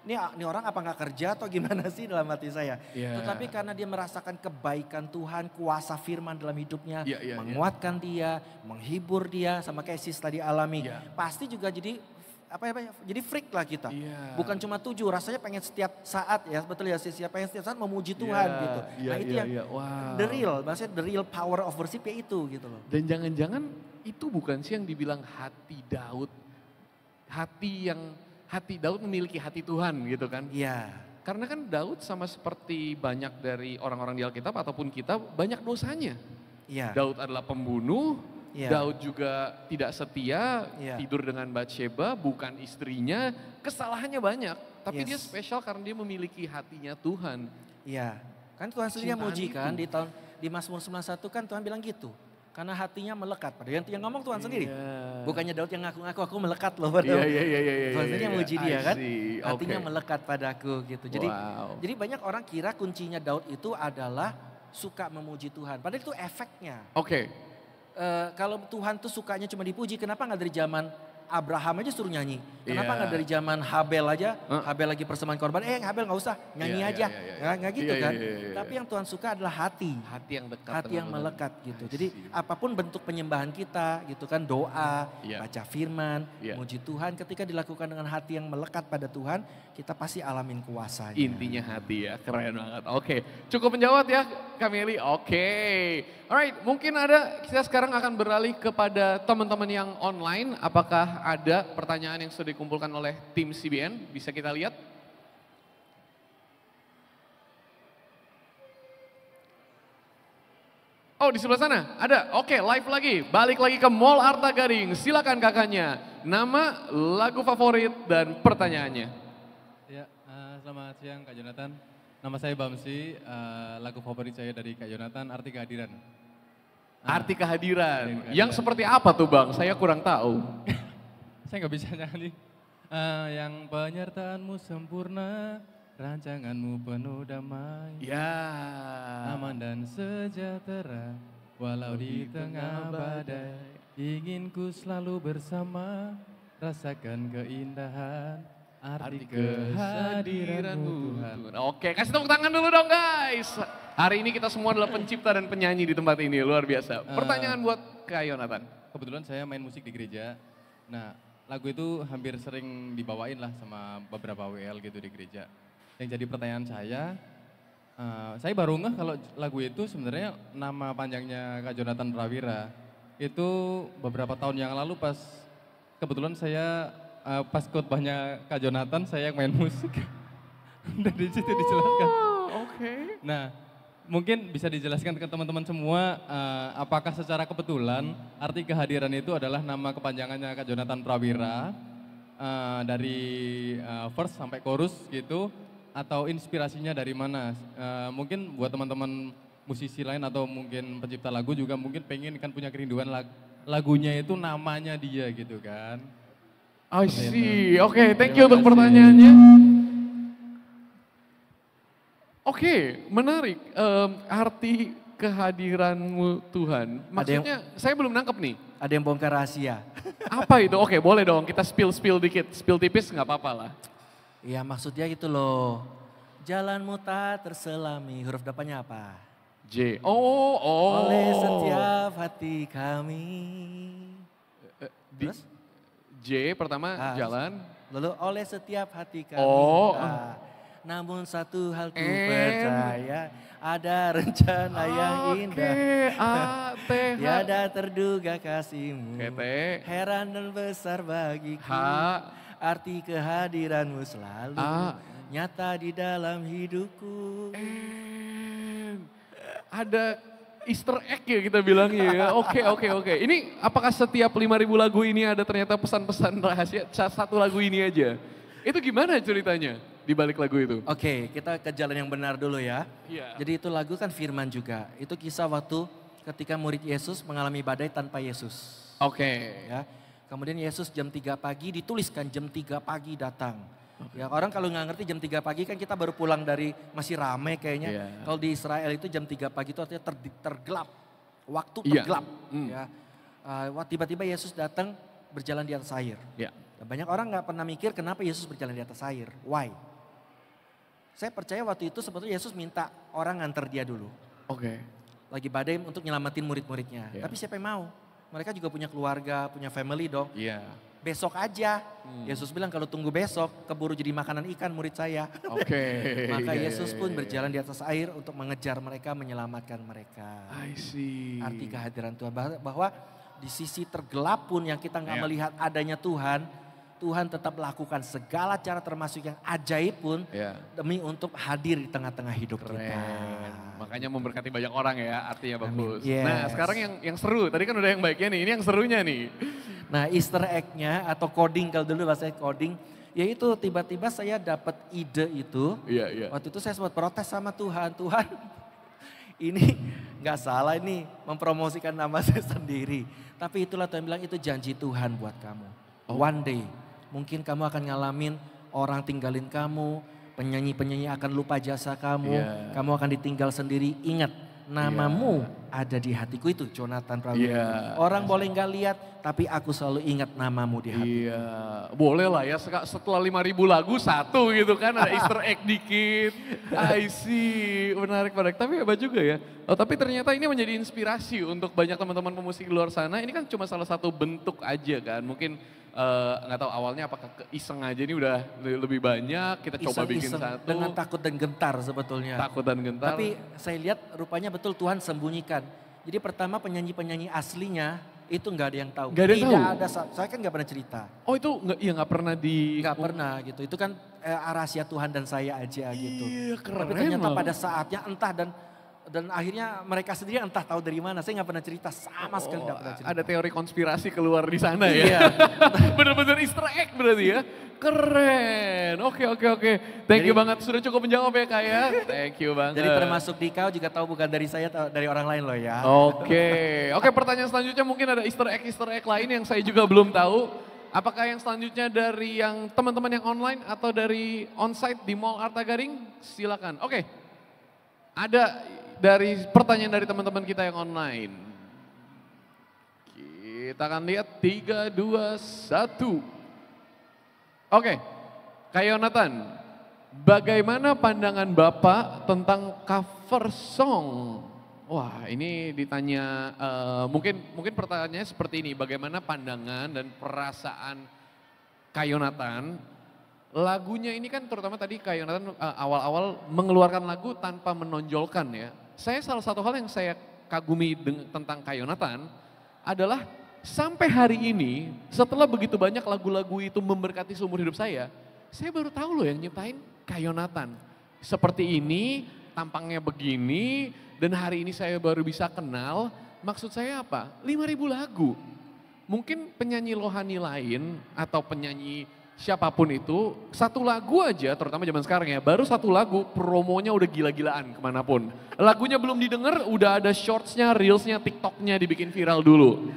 Ini, ini orang apa nggak kerja atau gimana sih dalam hati saya. Yeah. Tetapi karena dia merasakan kebaikan Tuhan, kuasa firman dalam hidupnya, yeah, yeah, iya. menguatkan yeah. dia, menghibur dia, sama kayak sis tadi alami. Yeah. Pasti juga jadi apa ya, jadi freak lah kita. Yeah. Bukan cuma tujuh, rasanya pengen setiap saat ya, betul ya sih, ya, pengen setiap saat memuji Tuhan yeah. gitu. Yeah, nah iya, itu yeah, yang yeah. Wow. the real, maksudnya the real power of worship ya itu gitu loh. Dan jangan-jangan itu bukan sih yang dibilang hati Daud. Hati yang hati Daud memiliki hati Tuhan gitu kan. Iya. Karena kan Daud sama seperti banyak dari orang-orang di Alkitab ataupun kita banyak dosanya. Iya. Daud adalah pembunuh, Ya. Daud juga tidak setia, ya. tidur dengan Bathsheba, bukan istrinya, kesalahannya banyak. Tapi yes. dia spesial karena dia memiliki hatinya Tuhan. Iya, kan Tuhan sendiri yang muji kan di tahun di Mazmur 91 kan Tuhan bilang gitu. Karena hatinya melekat. Pada yang, yang ngomong Tuhan yeah. sendiri. Bukannya Daud yang ngaku-ngaku aku melekat loh pada iya, yeah, yeah, yeah, yeah, Tuhan sendiri yeah, yang iya, dia kan. Hatinya melekat padaku gitu. Jadi wow. jadi banyak orang kira kuncinya Daud itu adalah suka memuji Tuhan. Padahal itu efeknya. Oke. Okay. Uh, kalau Tuhan tuh sukanya cuma dipuji, kenapa nggak dari zaman Abraham aja suruh nyanyi. Kenapa yeah. nggak dari zaman Habel aja? Huh? Habel lagi persembahan korban. Eh Habel nggak usah iya, nyanyi yeah, aja. Yeah, yeah, yeah. Nggak, gitu yeah, kan? Yeah, yeah, yeah. Tapi yang Tuhan suka adalah hati. Hati yang dekat. Hati yang teman -teman. melekat gitu. Jadi apapun bentuk penyembahan kita gitu kan doa, yeah. baca firman, yeah. muji Tuhan. Ketika dilakukan dengan hati yang melekat pada Tuhan, kita pasti alamin kuasa. Intinya hati ya, keren banget. Oke, okay. cukup menjawab ya Kamili. Oke, okay. alright mungkin ada kita sekarang akan beralih kepada teman-teman yang online. Apakah ada pertanyaan yang sudah dikumpulkan oleh tim CBN, bisa kita lihat. Oh di sebelah sana ada, oke live lagi, balik lagi ke Mall Arta Gading, silakan kakaknya. Nama, lagu favorit, dan pertanyaannya. Ya, eh, selamat siang Kak Jonathan. Nama saya Bamsi, eh, lagu favorit saya dari Kak Jonathan, Arti Kehadiran. Arti kehadiran. Arti kehadiran. Yang seperti apa tuh Bang? Saya kurang tahu. Saya nggak bisa nyanyi. Uh, yang penyertaanmu sempurna, rancanganmu penuh damai. Ya. Aman dan sejahtera, walau di, di tengah badai. Ingin ku selalu bersama, rasakan keindahan arti kehadiranmu Tuhan. Tuhan. Oke, kasih tepuk tangan dulu dong guys. Hari ini kita semua adalah pencipta dan penyanyi di tempat ini, luar biasa. Ah. Pertanyaan uh, buat Kak Yonatan. Kebetulan saya main musik di gereja. Nah, lagu itu hampir sering dibawain lah sama beberapa WL gitu di gereja. Yang jadi pertanyaan saya, uh, saya baru ngeh kalau lagu itu sebenarnya nama panjangnya Kak Jonathan Prawira. Itu beberapa tahun yang lalu pas kebetulan saya uh, pas khotbahnya Kak Jonathan saya yang main musik. Dari situ dijelaskan. Oh, oke. Okay. Nah, mungkin bisa dijelaskan ke teman-teman semua uh, apakah secara kebetulan arti kehadiran itu adalah nama kepanjangannya Kak Jonathan Prawira uh, dari uh, first sampai chorus gitu atau inspirasinya dari mana? Uh, mungkin buat teman-teman musisi lain atau mungkin pencipta lagu juga mungkin pengen kan punya kerinduan lag lagunya itu namanya dia gitu kan. I see. Oke, okay, thank you untuk pertanyaannya. Oke, okay, menarik. Um, arti kehadiranmu Tuhan. Maksudnya yang, saya belum nangkep nih. Ada yang bongkar rahasia. Apa itu? Oke, okay, boleh dong. Kita spill-spill dikit. Spill tipis nggak apa-apa lah. Iya, maksudnya gitu loh. Jalanmu tak terselami. Huruf depannya apa? J. Oh, oh. Oleh setiap hati kami. Eh, di, Terus? J pertama ah, jalan. Lalu oleh setiap hati kami. Oh. Ah, ah. Namun satu hal ku percaya ada rencana yang indah. ya ah, ada terduga kasihmu. Heran dan besar bagiku. Arti kehadiranmu selalu. Nyata di dalam hidupku. Ada Easter egg ya kita bilang ya. Oke, oke, oke. Ini apakah setiap 5000 lagu ini ada ternyata pesan-pesan rahasia satu lagu ini aja? Itu gimana ceritanya? di balik lagu itu? Oke, okay, kita ke jalan yang benar dulu ya. Yeah. Jadi itu lagu kan firman juga. Itu kisah waktu ketika murid Yesus mengalami badai tanpa Yesus. Oke. Okay. Ya. Kemudian Yesus jam 3 pagi dituliskan jam 3 pagi datang. Ya, orang kalau nggak ngerti jam 3 pagi kan kita baru pulang dari masih ramai kayaknya. Yeah. Kalau di Israel itu jam 3 pagi itu artinya ter, tergelap. Waktu iya. tergelap mm. ya. Uh, tiba-tiba Yesus datang berjalan di atas air. Yeah. Banyak orang nggak pernah mikir kenapa Yesus berjalan di atas air. Why? Saya percaya waktu itu sebetulnya Yesus minta orang nganter dia dulu. Oke. Okay. Lagi badai untuk nyelamatin murid-muridnya. Yeah. Tapi siapa yang mau? Mereka juga punya keluarga, punya family dong. Iya. Yeah. Besok aja. Hmm. Yesus bilang kalau tunggu besok keburu jadi makanan ikan murid saya. Oke. Okay. Maka yeah, Yesus yeah, pun yeah, iya. berjalan di atas air untuk mengejar mereka, menyelamatkan mereka. I see. Arti kehadiran Tuhan bahwa di sisi tergelap pun yang kita nggak yeah. melihat adanya Tuhan, Tuhan tetap lakukan segala cara termasuk yang ajaib pun ya. demi untuk hadir di tengah-tengah hidup Keren. kita. Makanya memberkati banyak orang ya, artinya bagus. Nah, yes. Nah, sekarang yang yang seru, tadi kan udah yang baiknya nih, ini yang serunya nih. Nah, easter egg-nya atau coding kalau dulu bahasa coding, yaitu tiba-tiba saya dapat ide itu. Iya, iya. Waktu itu saya sempat protes sama Tuhan, Tuhan ini nggak salah ini mempromosikan nama saya sendiri. Tapi itulah Tuhan bilang itu janji Tuhan buat kamu. Oh. One day mungkin kamu akan ngalamin orang tinggalin kamu, penyanyi-penyanyi akan lupa jasa kamu, yeah. kamu akan ditinggal sendiri. Ingat, namamu yeah. ada di hatiku itu Jonathan Prawiro. Iya. Yeah. Orang boleh nggak lihat, tapi aku selalu ingat namamu di hatiku. yeah. boleh lah ya setelah 5000 lagu satu gitu kan ada easter egg dikit. I see, menarik menarik. Tapi hebat juga ya. Oh, tapi ternyata ini menjadi inspirasi untuk banyak teman-teman pemusik di luar sana. Ini kan cuma salah satu bentuk aja kan. Mungkin Eh, nggak uh, tahu awalnya apakah iseng aja ini udah lebih banyak kita iseng, coba bikin iseng, satu dengan takut dan gentar sebetulnya takut dan gentar tapi saya lihat rupanya betul Tuhan sembunyikan jadi pertama penyanyi-penyanyi aslinya itu nggak ada yang tahu gak ada tidak tahu. ada saya kan nggak pernah cerita oh itu nggak ya nggak pernah di nggak pernah gitu itu kan eh, rahasia Tuhan dan saya aja gitu iya, keren tapi ternyata pada saatnya entah dan dan akhirnya mereka sendiri entah tahu dari mana. Saya nggak pernah cerita sama oh, sekali pernah cerita. Ada teori konspirasi keluar di sana ya. Iya. Bener-bener Easter egg berarti ya. Keren. Oke oke oke. Thank Jadi, you banget sudah cukup menjawab ya kak ya. Thank you banget. Jadi termasuk di kau juga tahu bukan dari saya dari orang lain loh ya. Oke. Okay. Oke pertanyaan selanjutnya mungkin ada Easter egg Easter egg lain yang saya juga belum tahu. Apakah yang selanjutnya dari yang teman-teman yang online atau dari onsite di Mall Artagaring Silakan. Oke. Okay. Ada dari pertanyaan dari teman-teman kita yang online. Kita akan lihat 3, 2, 1. Oke, Kak Yonatan, bagaimana pandangan Bapak tentang cover song? Wah, ini ditanya uh, mungkin mungkin pertanyaannya seperti ini, bagaimana pandangan dan perasaan Kayonatan lagunya ini kan terutama tadi Kayonatan eh, awal-awal mengeluarkan lagu tanpa menonjolkan ya saya salah satu hal yang saya kagumi tentang Kayonatan adalah sampai hari ini setelah begitu banyak lagu-lagu itu memberkati seumur hidup saya, saya baru tahu loh yang nyiptain Kayonatan. Seperti ini, tampangnya begini, dan hari ini saya baru bisa kenal. Maksud saya apa? 5000 lagu. Mungkin penyanyi lohani lain atau penyanyi siapapun itu, satu lagu aja, terutama zaman sekarang ya, baru satu lagu promonya udah gila-gilaan kemanapun. Lagunya belum didengar, udah ada shortsnya, reelsnya, tiktoknya dibikin viral dulu.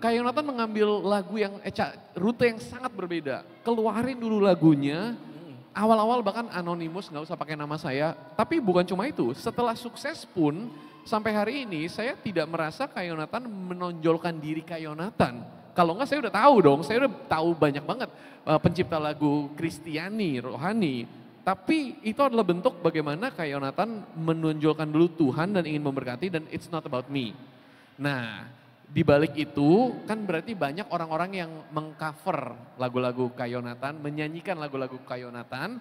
Kak Yonatan mengambil lagu yang, eh, rute yang sangat berbeda. Keluarin dulu lagunya, awal-awal bahkan anonimus, nggak usah pakai nama saya. Tapi bukan cuma itu, setelah sukses pun, sampai hari ini saya tidak merasa Kak Yonatan menonjolkan diri Kak Yonatan kalau enggak saya udah tahu dong, saya udah tahu banyak banget uh, pencipta lagu Kristiani, rohani. Tapi itu adalah bentuk bagaimana kayak Yonatan menonjolkan dulu Tuhan dan ingin memberkati dan it's not about me. Nah, di balik itu kan berarti banyak orang-orang yang mengcover lagu-lagu Kayonatan, menyanyikan lagu-lagu Kayonatan,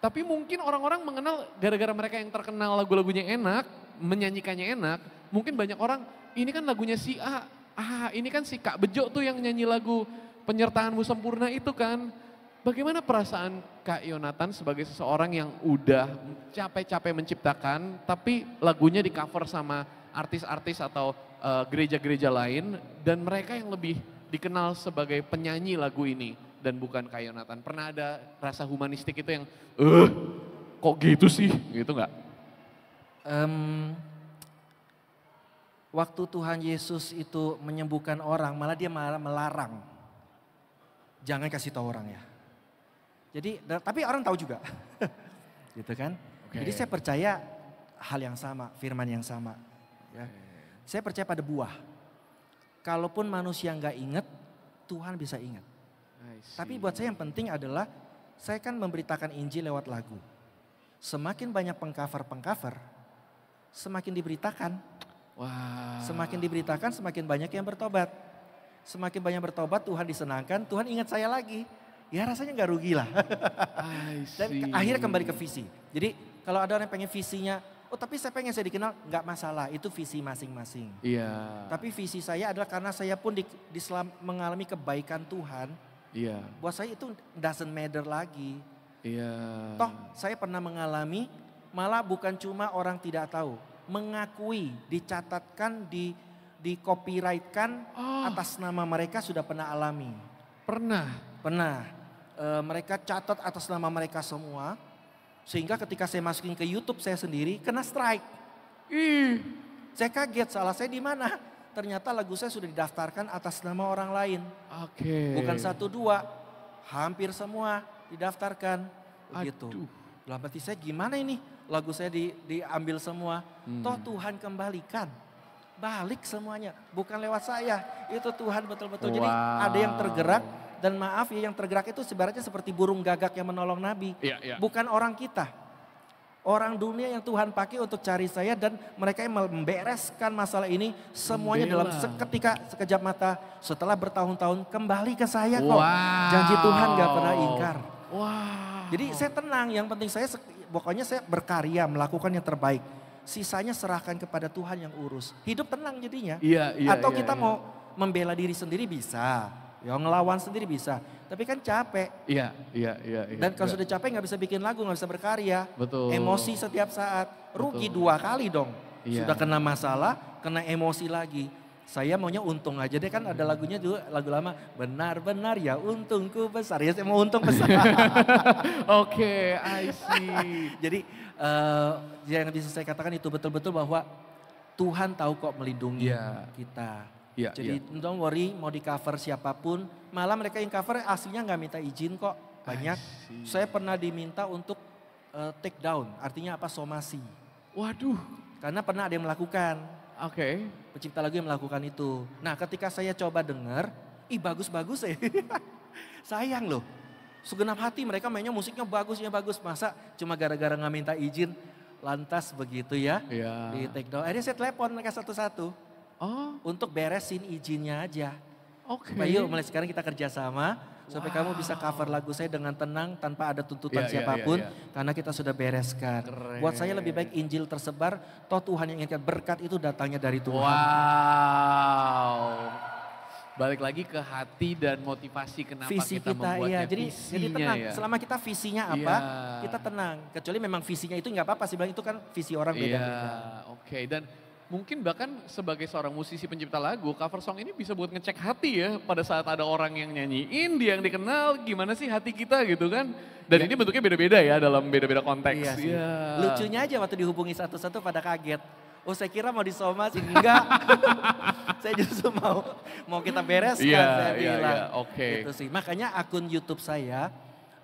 tapi mungkin orang-orang mengenal gara-gara mereka yang terkenal lagu-lagunya enak, menyanyikannya enak, mungkin banyak orang ini kan lagunya si A, ah ini kan si Kak Bejo tuh yang nyanyi lagu penyertaanmu sempurna itu kan. Bagaimana perasaan Kak Yonatan sebagai seseorang yang udah capek-capek menciptakan, tapi lagunya di cover sama artis-artis atau eh, gereja-gereja uh, lain, dan mereka yang lebih dikenal sebagai penyanyi lagu ini, dan bukan Kak Yonatan. Pernah ada rasa humanistik itu yang, eh kok gitu sih, gitu enggak? Um, waktu Tuhan Yesus itu menyembuhkan orang, malah dia melarang. Jangan kasih tahu orang ya. Jadi, tapi orang tahu juga. gitu kan. Okay. Jadi saya percaya hal yang sama, firman yang sama. Ya. Okay. Saya percaya pada buah. Kalaupun manusia nggak ingat, Tuhan bisa ingat. Tapi buat saya yang penting adalah saya kan memberitakan Injil lewat lagu. Semakin banyak pengcover-pengcover, semakin diberitakan. Wow. Semakin diberitakan, semakin banyak yang bertobat. Semakin banyak bertobat, Tuhan disenangkan, Tuhan ingat saya lagi. Ya rasanya nggak rugi lah. Dan akhirnya kembali ke visi. Jadi kalau ada orang yang pengen visinya, oh tapi saya pengen saya dikenal, nggak masalah. Itu visi masing-masing. Iya. -masing. Tapi visi saya adalah karena saya pun di, di selam, mengalami kebaikan Tuhan. Iya. Buat saya itu doesn't matter lagi. Iya. Toh saya pernah mengalami, malah bukan cuma orang tidak tahu mengakui, dicatatkan, di di copyrightkan oh. Ah. atas nama mereka sudah pernah alami. Pernah. Pernah. E, mereka catat atas nama mereka semua sehingga ketika saya masukin ke YouTube saya sendiri kena strike. Ih. Saya kaget salah saya di mana? Ternyata lagu saya sudah didaftarkan atas nama orang lain. Oke. Okay. Bukan satu dua, hampir semua didaftarkan. Begitu. Aduh. Lah berarti saya gimana ini? lagu saya di, diambil semua. Hmm. Toh Tuhan kembalikan. Balik semuanya, bukan lewat saya. Itu Tuhan betul-betul. Wow. Jadi ada yang tergerak dan maaf ya yang tergerak itu sebenarnya seperti burung gagak yang menolong nabi. Ya, ya. Bukan orang kita. Orang dunia yang Tuhan pakai untuk cari saya dan mereka yang membereskan masalah ini semuanya Bela. dalam seketika sekejap mata setelah bertahun-tahun kembali ke saya kok. Janji Tuhan gak pernah ingkar. Wow. Jadi saya tenang, yang penting saya pokoknya saya berkarya melakukan yang terbaik. Sisanya serahkan kepada Tuhan yang urus. Hidup tenang jadinya. Iya, iya, Atau iya, kita iya. mau membela diri sendiri bisa. Ya ngelawan sendiri bisa. Tapi kan capek. Iya, iya, iya. iya Dan kalau iya. sudah capek nggak bisa bikin lagu, nggak bisa berkarya. Betul. Emosi setiap saat. Rugi Betul. dua kali dong. Iya. Sudah kena masalah, kena emosi lagi saya maunya untung aja deh kan ada lagunya juga lagu lama benar-benar ya untungku besar ya saya mau untung besar. Oke, okay, I see. Jadi uh, yang bisa saya katakan itu betul-betul bahwa Tuhan tahu kok melindungi yeah. kita. Yeah, Jadi yeah. don't worry mau di cover siapapun, malah mereka yang cover aslinya nggak minta izin kok banyak. Saya pernah diminta untuk uh, take down, artinya apa somasi. Waduh. Karena pernah ada yang melakukan. Oke. Okay. Pencipta lagu yang melakukan itu. Nah ketika saya coba dengar, ih bagus-bagus ya. Sayang loh. Segenap hati mereka mainnya musiknya bagusnya bagus. Masa cuma gara-gara nggak minta izin lantas begitu ya. Iya. Di take down. Akhirnya saya telepon mereka satu-satu. Oh. Untuk beresin izinnya aja. Oke. Okay. mulai sekarang kita kerjasama wow. supaya kamu bisa cover lagu saya dengan tenang tanpa ada tuntutan yeah, iya, siapapun yeah, yeah, yeah. karena kita sudah bereskan. Keren. Buat saya lebih baik Injil tersebar, toh Tuhan yang inginkan berkat itu datangnya dari Tuhan. Wow. Balik lagi ke hati dan motivasi kenapa Visi kita, kita iya. membuatnya. Iya. Jadi, visinya, jadi tenang, ya. selama kita visinya apa, yeah. kita tenang. Kecuali memang visinya itu nggak apa-apa sih, bilang itu kan visi orang beda-beda. Yeah. Oke, okay. dan mungkin bahkan sebagai seorang musisi pencipta lagu, cover song ini bisa buat ngecek hati ya pada saat ada orang yang nyanyiin, dia yang dikenal, gimana sih hati kita gitu kan. Dan ya. ini bentuknya beda-beda ya dalam beda-beda konteks. Iya sih. Iya. Lucunya aja waktu dihubungi satu-satu pada kaget. Oh saya kira mau disomasi, enggak. saya justru mau mau kita bereskan yeah, saya yeah, bilang. Yeah, Okay. Itu sih. Makanya akun YouTube saya,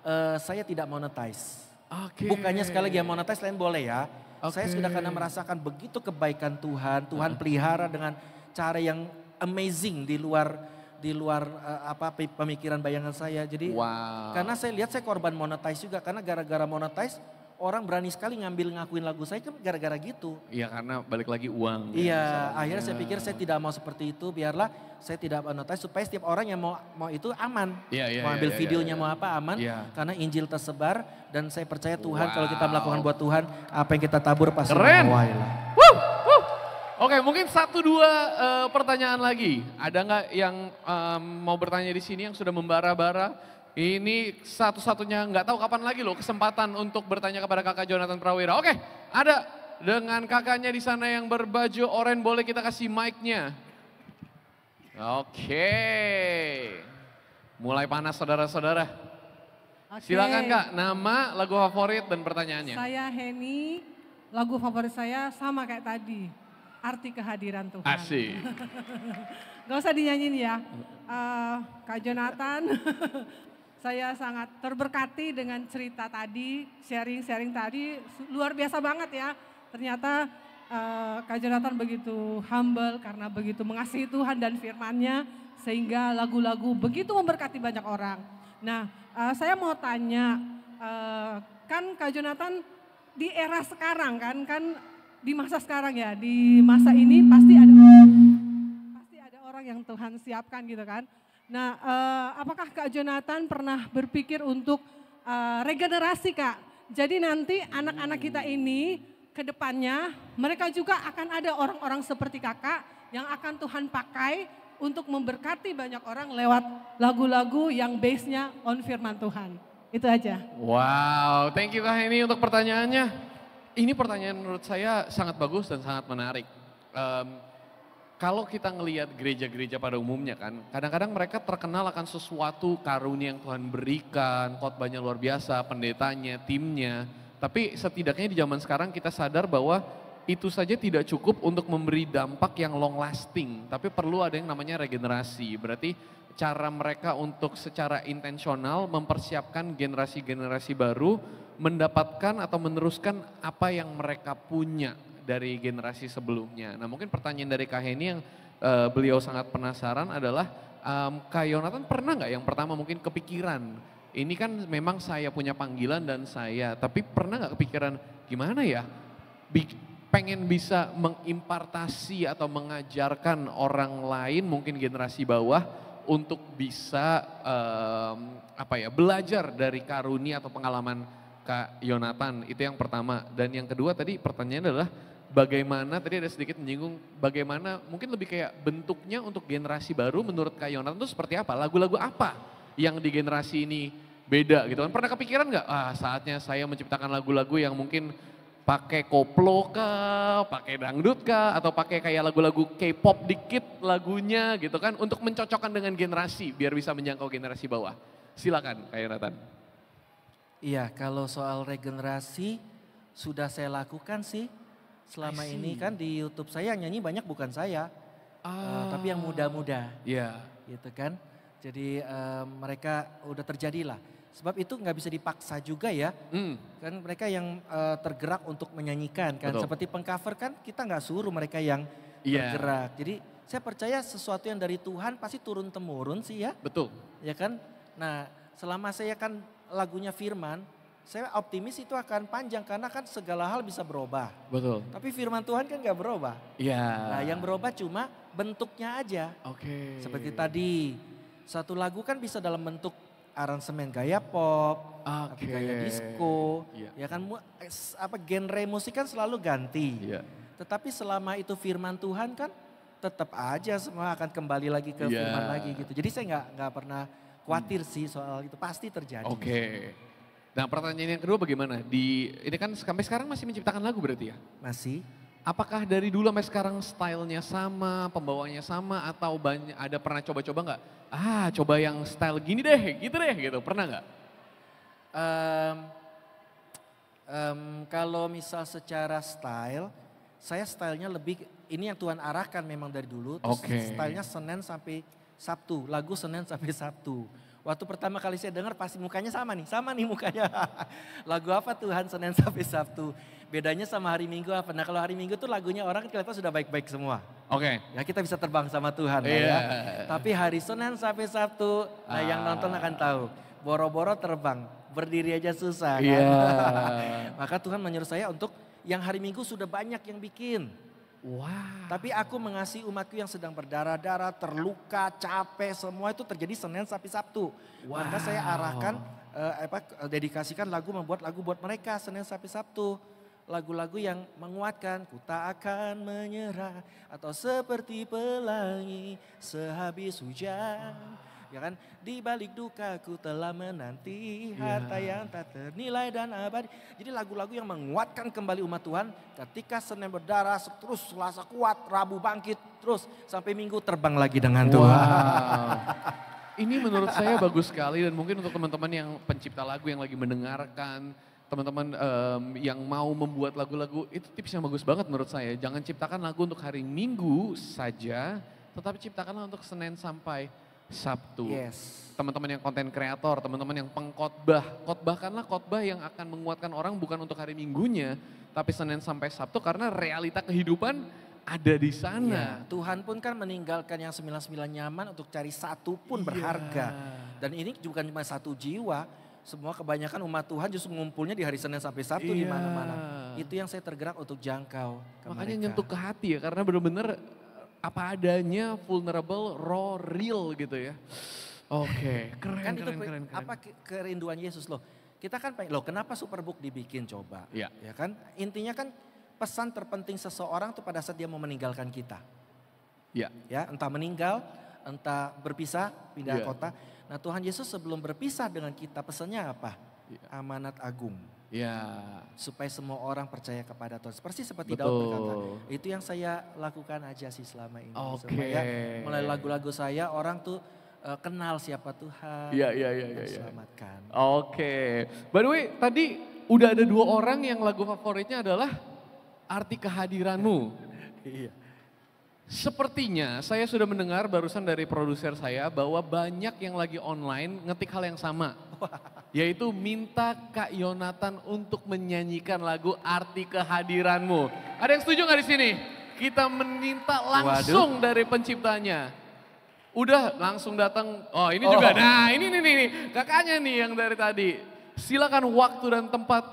uh, saya tidak monetize. Okay. Bukannya sekali lagi yang monetize lain boleh ya Okay. Saya sudah karena merasakan begitu kebaikan Tuhan, Tuhan uh -huh. pelihara dengan cara yang amazing di luar di luar uh, apa pemikiran bayangan saya. Jadi wow. karena saya lihat saya korban monetize juga karena gara-gara monetize orang berani sekali ngambil ngakuin lagu saya kan gara-gara gitu. Iya karena balik lagi uang. Ya, iya ya, akhirnya saya pikir saya tidak mau seperti itu biarlah saya tidak anotasi supaya setiap orang yang mau mau itu aman. Iya, iya, mau iya, ambil ya, videonya ya, ya. mau apa aman iya. karena Injil tersebar dan saya percaya Tuhan wow. kalau kita melakukan buat Tuhan apa yang kita tabur pasti Keren. Iya. Oke mungkin satu dua uh, pertanyaan lagi. Ada nggak yang um, mau bertanya di sini yang sudah membara-bara? Ini satu-satunya nggak tahu kapan lagi loh kesempatan untuk bertanya kepada kakak Jonathan Prawira. Oke, ada dengan kakaknya di sana yang berbaju oranye boleh kita kasih mic-nya. Oke. Mulai panas saudara-saudara. Silakan Kak, nama, lagu favorit dan pertanyaannya. Saya Henny. lagu favorit saya sama kayak tadi. Arti kehadiran Tuhan. Asik. Gak usah dinyanyiin ya. Uh, Kak Jonathan, Saya sangat terberkati dengan cerita tadi, sharing-sharing tadi luar biasa banget ya. Ternyata uh, Kak Jonathan begitu humble karena begitu mengasihi Tuhan dan firman-Nya sehingga lagu-lagu begitu memberkati banyak orang. Nah, uh, saya mau tanya uh, kan Kak Jonathan di era sekarang kan kan di masa sekarang ya, di masa ini pasti ada pasti ada orang yang Tuhan siapkan gitu kan. Nah, uh, apakah Kak Jonathan pernah berpikir untuk uh, regenerasi Kak? Jadi nanti anak-anak kita ini ke depannya mereka juga akan ada orang-orang seperti kakak yang akan Tuhan pakai untuk memberkati banyak orang lewat lagu-lagu yang base-nya on firman Tuhan. Itu aja. Wow, thank you Kak ini untuk pertanyaannya. Ini pertanyaan menurut saya sangat bagus dan sangat menarik. Um, kalau kita ngelihat gereja-gereja pada umumnya kan, kadang-kadang mereka terkenal akan sesuatu karunia yang Tuhan berikan, khotbahnya luar biasa, pendetanya, timnya. Tapi setidaknya di zaman sekarang kita sadar bahwa itu saja tidak cukup untuk memberi dampak yang long lasting, tapi perlu ada yang namanya regenerasi. Berarti cara mereka untuk secara intensional mempersiapkan generasi-generasi baru mendapatkan atau meneruskan apa yang mereka punya dari generasi sebelumnya. Nah mungkin pertanyaan dari Kak Heni yang uh, beliau sangat penasaran adalah um, Kak Yonatan pernah nggak yang pertama mungkin kepikiran ini kan memang saya punya panggilan dan saya tapi pernah nggak kepikiran gimana ya bi pengen bisa mengimpartasi atau mengajarkan orang lain mungkin generasi bawah untuk bisa um, apa ya belajar dari karunia atau pengalaman Kak Yonatan itu yang pertama dan yang kedua tadi pertanyaannya adalah bagaimana tadi ada sedikit menyinggung bagaimana mungkin lebih kayak bentuknya untuk generasi baru menurut Kak Yonatan itu seperti apa? Lagu-lagu apa yang di generasi ini beda gitu kan? Pernah kepikiran nggak? Ah saatnya saya menciptakan lagu-lagu yang mungkin pakai koplo kah, pakai dangdut kah, atau pakai kayak lagu-lagu K-pop dikit lagunya gitu kan untuk mencocokkan dengan generasi biar bisa menjangkau generasi bawah. Silakan Kak Yonatan. Iya, kalau soal regenerasi sudah saya lakukan sih Selama ini kan di YouTube saya yang nyanyi banyak bukan saya, ah. uh, tapi yang ah. muda-muda. Iya. -muda, Gitu kan. Jadi uh, mereka udah terjadilah. Sebab itu nggak bisa dipaksa juga ya. Mm. Kan mereka yang uh, tergerak untuk menyanyikan kan. Betul. Seperti pengcover kan kita nggak suruh mereka yang yeah. tergerak. Jadi saya percaya sesuatu yang dari Tuhan pasti turun temurun sih ya. Betul. Ya kan? Nah, selama saya kan lagunya Firman, saya optimis itu akan panjang karena kan segala hal bisa berubah. Betul. Tapi firman Tuhan kan nggak berubah. Iya. Yeah. Nah, yang berubah cuma bentuknya aja. Oke. Okay. Seperti tadi, satu lagu kan bisa dalam bentuk aransemen gaya pop, okay. tapi gaya disco, yeah. ya kan apa genre musik kan selalu ganti. Yeah. Tetapi selama itu firman Tuhan kan tetap aja semua akan kembali lagi ke yeah. firman lagi gitu. Jadi saya nggak nggak pernah khawatir hmm. sih soal itu pasti terjadi. Oke. Okay. Nah pertanyaan yang kedua bagaimana? Di ini kan sampai sekarang masih menciptakan lagu berarti ya? Masih. Apakah dari dulu sampai sekarang stylenya sama, pembawanya sama, atau banyak ada pernah coba-coba nggak? Ah, coba yang style gini deh, gitu deh, gitu. Pernah nggak? Um, um, kalau misal secara style, saya stylenya lebih ini yang Tuhan arahkan memang dari dulu. oke okay. Stylenya Senin sampai Sabtu, lagu Senin sampai Sabtu. Waktu pertama kali saya dengar pasti mukanya sama nih, sama nih mukanya. Lagu apa Tuhan Senin sampai Sabtu? Bedanya sama hari Minggu apa? Nah kalau hari Minggu tuh lagunya orang kelihatan sudah baik-baik semua. Oke. Okay. Ya kita bisa terbang sama Tuhan yeah. Iya. ya. Tapi hari Senin sampai Sabtu, ah. nah yang ah. nonton akan tahu. Boro-boro terbang, berdiri aja susah. Kan? Iya. Maka Tuhan menyuruh saya untuk yang hari Minggu sudah banyak yang bikin. Wow. Tapi aku mengasihi umatku yang sedang berdarah-darah, terluka, capek, semua itu terjadi Senin sampai Sabtu. Wow. Maka saya arahkan eh, apa eh, dedikasikan lagu membuat lagu buat mereka Senin sampai Sabtu. Lagu-lagu yang menguatkan, ku tak akan menyerah atau seperti pelangi sehabis hujan. Wow ya kan di balik duka ku telah menanti iya. harta yeah. yang tak ternilai dan abadi jadi lagu-lagu yang menguatkan kembali umat Tuhan ketika Senin berdarah terus Selasa kuat Rabu bangkit terus sampai Minggu terbang lagi dengan Tuhan wow. ini menurut saya bagus sekali dan mungkin untuk teman-teman yang pencipta lagu yang lagi mendengarkan teman-teman um, yang mau membuat lagu-lagu itu tips yang bagus banget menurut saya jangan ciptakan lagu untuk hari Minggu saja tetapi ciptakanlah untuk Senin sampai Sabtu. Yes. Teman-teman yang konten kreator, teman-teman yang pengkhotbah, khotbahkanlah khotbah yang akan menguatkan orang bukan untuk hari Minggunya, tapi Senin sampai Sabtu karena realita kehidupan ada di sana. Ya, Tuhan pun kan meninggalkan yang 99 nyaman untuk cari satu pun ya. berharga. Dan ini juga cuma satu jiwa, semua kebanyakan umat Tuhan justru ngumpulnya di hari Senin sampai Sabtu iya. di mana-mana. Itu yang saya tergerak untuk jangkau. Makanya mereka. nyentuh ke hati ya, karena benar-benar apa adanya, vulnerable, raw, real gitu ya. Oke, okay. keren, kan keren, keren, keren, keren. Apa kerinduan Yesus loh? Kita kan pengen, loh kenapa Superbook dibikin coba? Ya. ya kan? Intinya kan pesan terpenting seseorang tuh pada saat dia mau meninggalkan kita. Ya. Ya, entah meninggal, entah berpisah, pindah ya. kota. Nah Tuhan Yesus sebelum berpisah dengan kita pesannya apa? Ya. Amanat agung. Ya. Supaya semua orang percaya kepada Tuhan. Persis seperti Betul. Daud berkata. Itu yang saya lakukan aja sih selama ini. Okay. Supaya mulai lagu-lagu saya orang tuh uh, kenal siapa Tuhan. Iya, iya, iya. Ya, ya. Selamatkan. Ya. Oke. Okay. By the way, tadi udah ada dua orang yang lagu favoritnya adalah Arti Kehadiranmu. iya. Sepertinya saya sudah mendengar barusan dari produser saya bahwa banyak yang lagi online ngetik hal yang sama yaitu minta Kak Yonatan untuk menyanyikan lagu Arti Kehadiranmu. Ada yang setuju nggak di sini? Kita meminta langsung Waduh. dari penciptanya. Udah langsung datang. Oh ini oh. juga. Nah ini nih nih kakaknya nih yang dari tadi. Silakan waktu dan tempat.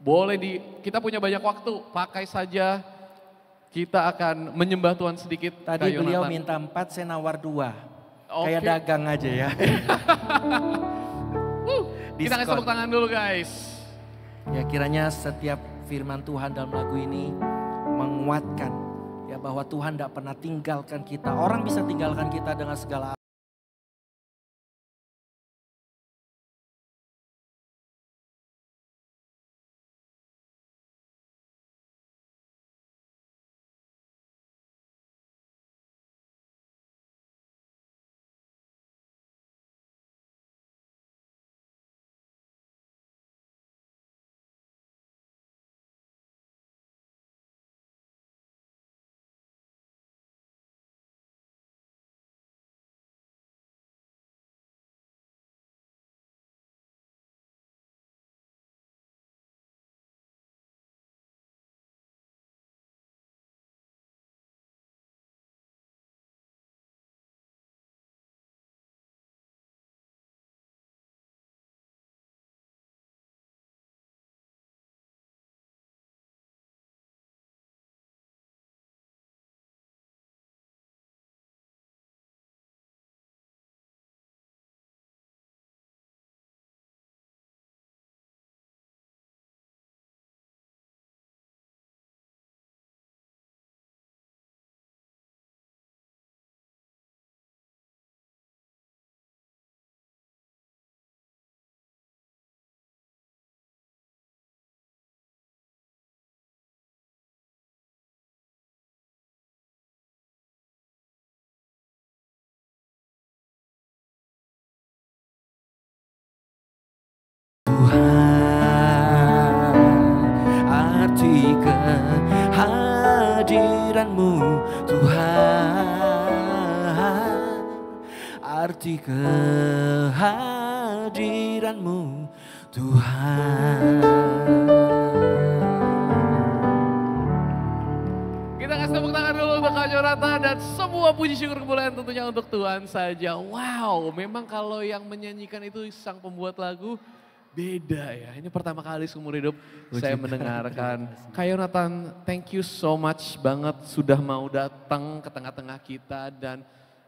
Boleh di. Kita punya banyak waktu. Pakai saja. Kita akan menyembah Tuhan sedikit. Tadi beliau minta empat, saya nawar dua. Okay. Kayak dagang aja ya. Kita kasih tepuk tangan dulu guys. Ya kiranya setiap firman Tuhan dalam lagu ini menguatkan ya bahwa Tuhan tidak pernah tinggalkan kita. Orang bisa tinggalkan kita dengan segala arti kehadiranmu Tuhan Kita kasih tepuk tangan dulu untuk Kak Jorata dan semua puji syukur kemuliaan tentunya untuk Tuhan saja. Wow, memang kalau yang menyanyikan itu sang pembuat lagu beda ya. Ini pertama kali seumur hidup saya mendengarkan. Kak Yonatan, thank you so much banget sudah mau datang ke tengah-tengah kita dan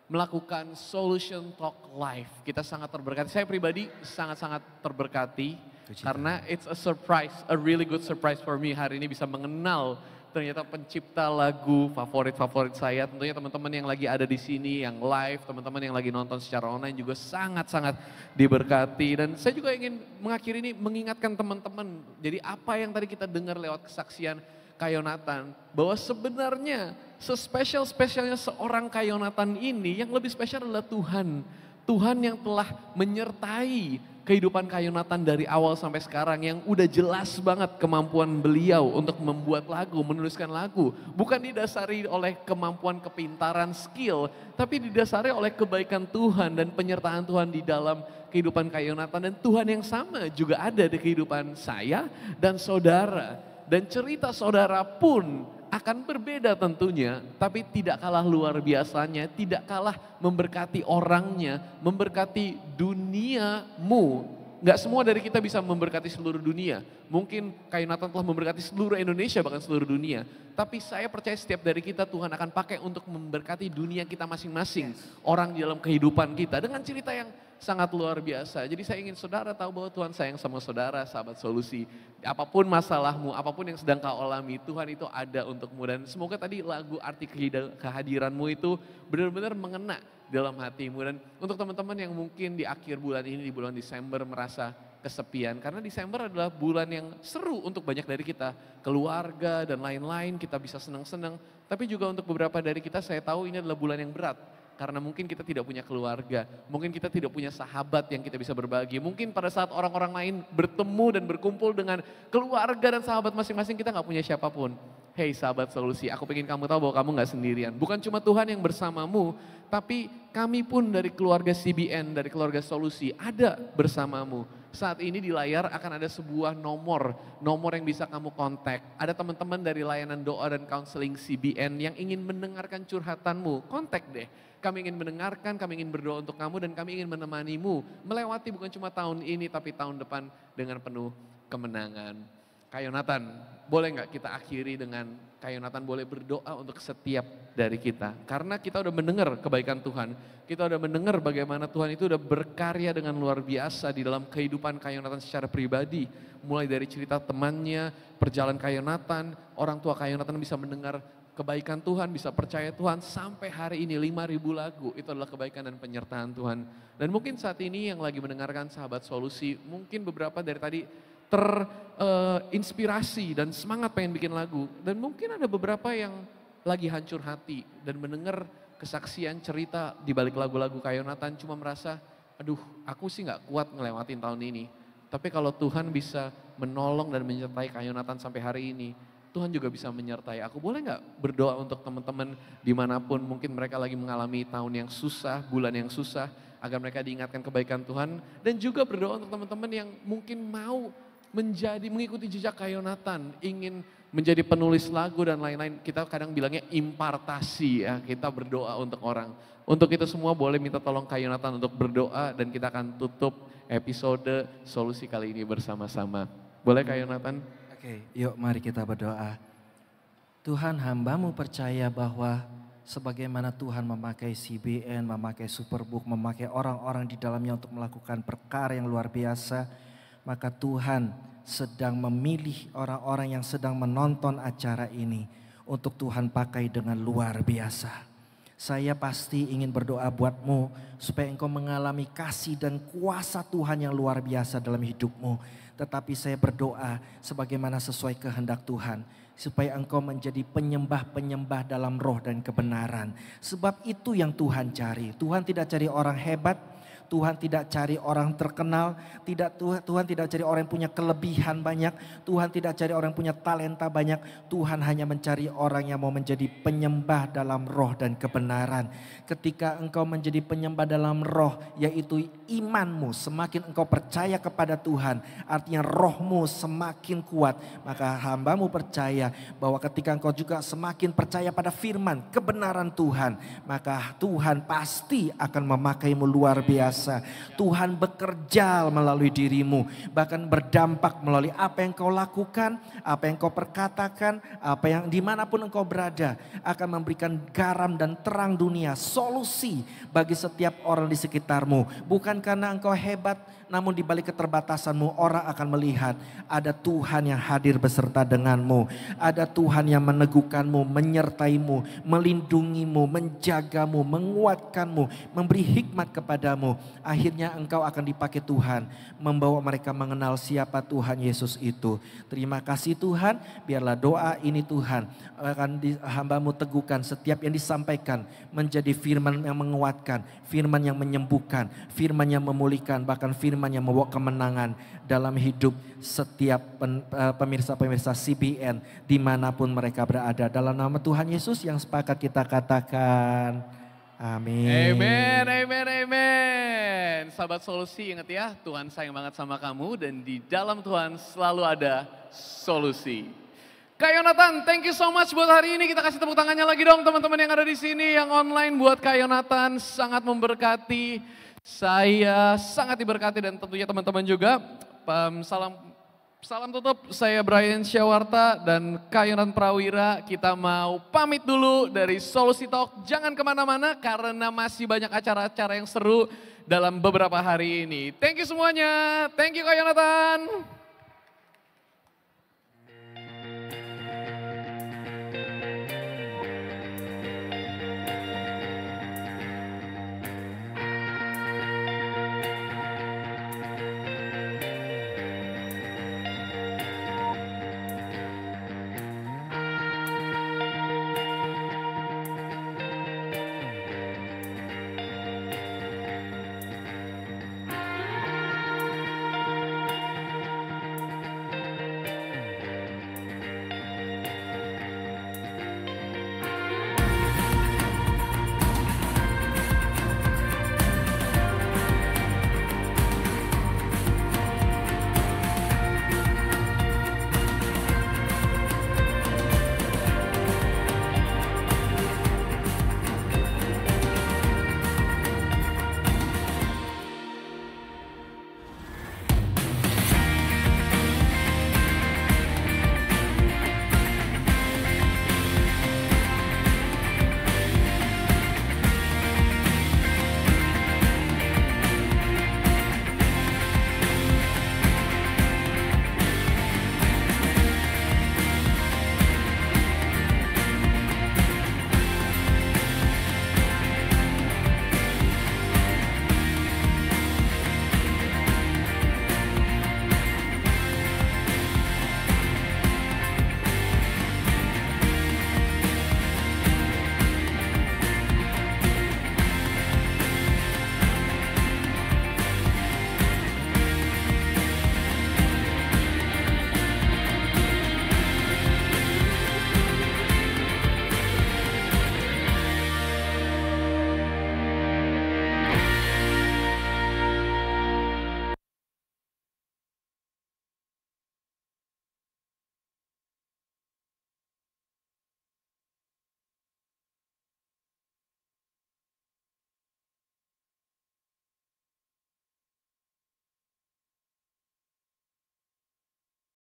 melakukan Solution Talk Live. Kita sangat terberkati. Saya pribadi sangat-sangat terberkati karena it's a surprise, a really good surprise for me hari ini bisa mengenal ternyata pencipta lagu favorit-favorit saya. Tentunya teman-teman yang lagi ada di sini, yang live, teman-teman yang lagi nonton secara online juga sangat-sangat diberkati. Dan saya juga ingin mengakhiri ini mengingatkan teman-teman. Jadi apa yang tadi kita dengar lewat kesaksian Kayonatan bahwa sebenarnya sespesial-spesialnya seorang Kayonatan ini yang lebih spesial adalah Tuhan. Tuhan yang telah menyertai kehidupan Kayonatan dari awal sampai sekarang yang udah jelas banget kemampuan beliau untuk membuat lagu, menuliskan lagu. Bukan didasari oleh kemampuan kepintaran skill, tapi didasari oleh kebaikan Tuhan dan penyertaan Tuhan di dalam kehidupan Kayonatan. Dan Tuhan yang sama juga ada di kehidupan saya dan saudara. Dan cerita saudara pun akan berbeda tentunya, tapi tidak kalah luar biasanya, tidak kalah memberkati orangnya, memberkati duniamu. Gak semua dari kita bisa memberkati seluruh dunia. Mungkin Kainatan telah memberkati seluruh Indonesia, bahkan seluruh dunia. Tapi saya percaya setiap dari kita Tuhan akan pakai untuk memberkati dunia kita masing-masing. Yes. Orang di dalam kehidupan kita. Dengan cerita yang sangat luar biasa. Jadi saya ingin saudara tahu bahwa Tuhan sayang sama saudara, sahabat solusi. Apapun masalahmu, apapun yang sedang kau alami, Tuhan itu ada untukmu. Dan semoga tadi lagu arti kehadiranmu itu benar-benar mengena dalam hatimu. Dan untuk teman-teman yang mungkin di akhir bulan ini, di bulan Desember merasa kesepian. Karena Desember adalah bulan yang seru untuk banyak dari kita. Keluarga dan lain-lain kita bisa senang-senang. Tapi juga untuk beberapa dari kita saya tahu ini adalah bulan yang berat karena mungkin kita tidak punya keluarga, mungkin kita tidak punya sahabat yang kita bisa berbagi. Mungkin pada saat orang-orang lain bertemu dan berkumpul dengan keluarga dan sahabat masing-masing kita nggak punya siapapun. Hei sahabat solusi, aku pengen kamu tahu bahwa kamu nggak sendirian. Bukan cuma Tuhan yang bersamamu, tapi kami pun dari keluarga CBN, dari keluarga solusi ada bersamamu. Saat ini di layar akan ada sebuah nomor, nomor yang bisa kamu kontak. Ada teman-teman dari layanan doa dan counseling CBN yang ingin mendengarkan curhatanmu, kontak deh kami ingin mendengarkan, kami ingin berdoa untuk kamu dan kami ingin menemanimu. Melewati bukan cuma tahun ini tapi tahun depan dengan penuh kemenangan. Kayonatan. boleh nggak kita akhiri dengan Kayonatan boleh berdoa untuk setiap dari kita. Karena kita udah mendengar kebaikan Tuhan. Kita udah mendengar bagaimana Tuhan itu udah berkarya dengan luar biasa di dalam kehidupan Kayonatan secara pribadi. Mulai dari cerita temannya, perjalanan Kayonatan, orang tua Kayonatan bisa mendengar kebaikan Tuhan, bisa percaya Tuhan sampai hari ini 5000 lagu. Itu adalah kebaikan dan penyertaan Tuhan. Dan mungkin saat ini yang lagi mendengarkan sahabat solusi, mungkin beberapa dari tadi terinspirasi eh, uh, dan semangat pengen bikin lagu. Dan mungkin ada beberapa yang lagi hancur hati dan mendengar kesaksian cerita di balik lagu-lagu Kayonatan cuma merasa, aduh aku sih nggak kuat ngelewatin tahun ini. Tapi kalau Tuhan bisa menolong dan menyertai Kayonatan sampai hari ini, Tuhan juga bisa menyertai aku. Boleh nggak berdoa untuk teman-teman dimanapun mungkin mereka lagi mengalami tahun yang susah, bulan yang susah, agar mereka diingatkan kebaikan Tuhan. Dan juga berdoa untuk teman-teman yang mungkin mau menjadi mengikuti jejak Kayonatan, ingin menjadi penulis lagu dan lain-lain. Kita kadang bilangnya impartasi ya, kita berdoa untuk orang. Untuk kita semua boleh minta tolong Kayonatan untuk berdoa dan kita akan tutup episode solusi kali ini bersama-sama. Boleh Kayonatan? Oke, yuk mari kita berdoa. Tuhan hambamu percaya bahwa sebagaimana Tuhan memakai CBN, memakai Superbook, memakai orang-orang di dalamnya untuk melakukan perkara yang luar biasa, maka Tuhan sedang memilih orang-orang yang sedang menonton acara ini untuk Tuhan pakai dengan luar biasa. Saya pasti ingin berdoa buatmu supaya engkau mengalami kasih dan kuasa Tuhan yang luar biasa dalam hidupmu tetapi saya berdoa sebagaimana sesuai kehendak Tuhan supaya engkau menjadi penyembah-penyembah dalam roh dan kebenaran. Sebab itu yang Tuhan cari. Tuhan tidak cari orang hebat, Tuhan tidak cari orang terkenal, tidak Tuhan, Tuhan tidak cari orang yang punya kelebihan banyak, Tuhan tidak cari orang yang punya talenta banyak, Tuhan hanya mencari orang yang mau menjadi penyembah dalam roh dan kebenaran. Ketika engkau menjadi penyembah dalam roh, yaitu imanmu semakin engkau percaya kepada Tuhan, artinya rohmu semakin kuat, maka hambamu percaya bahwa ketika engkau juga semakin percaya pada firman, kebenaran Tuhan, maka Tuhan pasti akan memakaimu luar biasa biasa. Tuhan bekerja melalui dirimu. Bahkan berdampak melalui apa yang kau lakukan, apa yang kau perkatakan, apa yang dimanapun engkau berada. Akan memberikan garam dan terang dunia, solusi bagi setiap orang di sekitarmu. Bukan karena engkau hebat, namun di balik keterbatasanmu orang akan melihat ada Tuhan yang hadir beserta denganmu. Ada Tuhan yang meneguhkanmu, menyertaimu, melindungimu, menjagamu, menguatkanmu, memberi hikmat kepadamu. Akhirnya engkau akan dipakai Tuhan membawa mereka mengenal siapa Tuhan Yesus itu. Terima kasih Tuhan, biarlah doa ini Tuhan akan di, hambamu teguhkan setiap yang disampaikan menjadi firman yang menguatkan, firman yang menyembuhkan, firman yang memulihkan, bahkan firman firman yang membawa kemenangan dalam hidup setiap eh, pemirsa-pemirsa CBN dimanapun mereka berada. Dalam nama Tuhan Yesus yang sepakat kita katakan. Amin. Amen, amen, amen. Sahabat solusi ingat ya, Tuhan sayang banget sama kamu dan di dalam Tuhan selalu ada solusi. Kak Yonatan, thank you so much buat hari ini. Kita kasih tepuk tangannya lagi dong teman-teman yang ada di sini, yang online buat Kak Yonatan sangat memberkati. Saya sangat diberkati dan tentunya teman-teman juga. Salam salam tutup, saya Brian Syawarta dan Kayunan Prawira. Kita mau pamit dulu dari Solusi Talk. Jangan kemana-mana karena masih banyak acara-acara yang seru dalam beberapa hari ini. Thank you semuanya. Thank you Kak